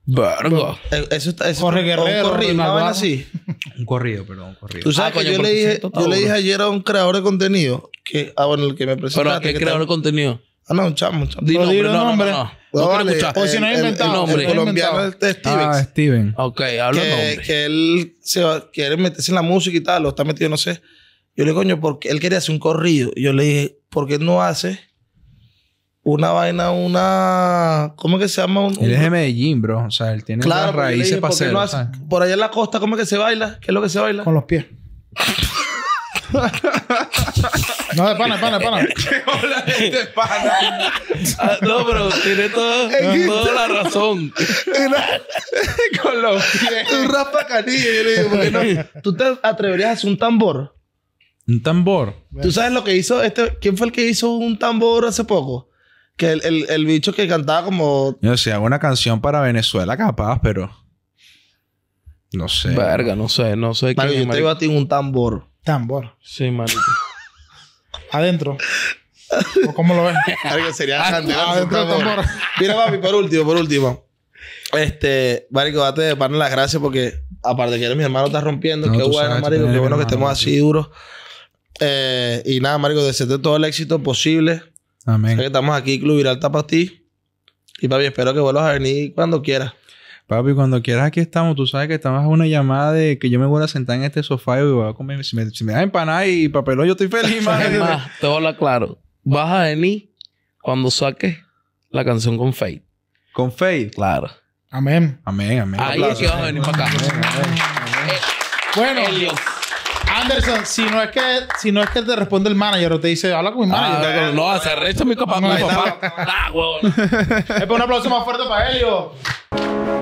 Vergo. Eh, eso está. Eso, Guerrero. Un corrido, así. un corrido, perdón, un corrido. Tú sabes ah, que yo, le dije, yo le dije ayer a un creador de contenido, que, ah, bueno, el que me presentó ¿Pero qué creador de contenido? Ah, no, chamo, chamo. Di nombre, no, nombre. No, no, no. Pues escuchar. o si no he inventado. El, nombre. colombiano de Steven. Ah, Steven. Ok, habla que, nombre. Que él quiere meterse en la música y tal, lo está metido, no sé. Yo le digo, coño, porque él quería hacer un corrido. Y yo le dije, ¿por qué no hace una vaina, una. ¿Cómo es que se llama? él es de Medellín, bro. O sea, él tiene claro, las pues raíces para hacerlo. por allá en la costa, ¿cómo es que se baila? ¿Qué es lo que se baila? Con los pies. No, de pana, de pana, pana. Este ah, no, pero tiene toda la razón. Con los pies. Un raspa canilla. Yo le digo, no? ¿Tú te atreverías a hacer un tambor? ¿Un tambor? ¿Tú sabes lo que hizo este? ¿Quién fue el que hizo un tambor hace poco? Que el, el, bicho que cantaba como... Yo sé, hago una canción para Venezuela capaz, pero... No sé. Verga, no sé, no sé. Pero yo te iba a ti un tambor. Tambor. Sí, marico. Adentro. ¿Cómo lo ves? sería ah, Mira, papi, por último, por último. Este, Marico, date de pan las gracias porque, aparte de que mi hermano, está rompiendo. qué bueno, Marico, qué bueno que estemos así duros. Eh, y nada, Marico, desearte todo el éxito posible. Amén. que estamos aquí, Club Viral ti. Y papi, espero que vuelvas a venir cuando quieras. Papi, cuando quieras aquí estamos, tú sabes que estamos a una llamada de que yo me voy a sentar en este sofá y voy a comer. Si me, da das empanada y papelón, yo estoy feliz, madre. te voy a hablar claro. Vas a venir cuando saques la canción con Faith. Con Faith. Claro. Amén. Amén, amén. Ahí es que vas a venir para acá. bueno. Anderson, si no es que si no es que te responde el manager o te dice, habla con mi manager. no, ah, no, se mi papá. mi papá. Ah, es para un aplauso más fuerte para Helio.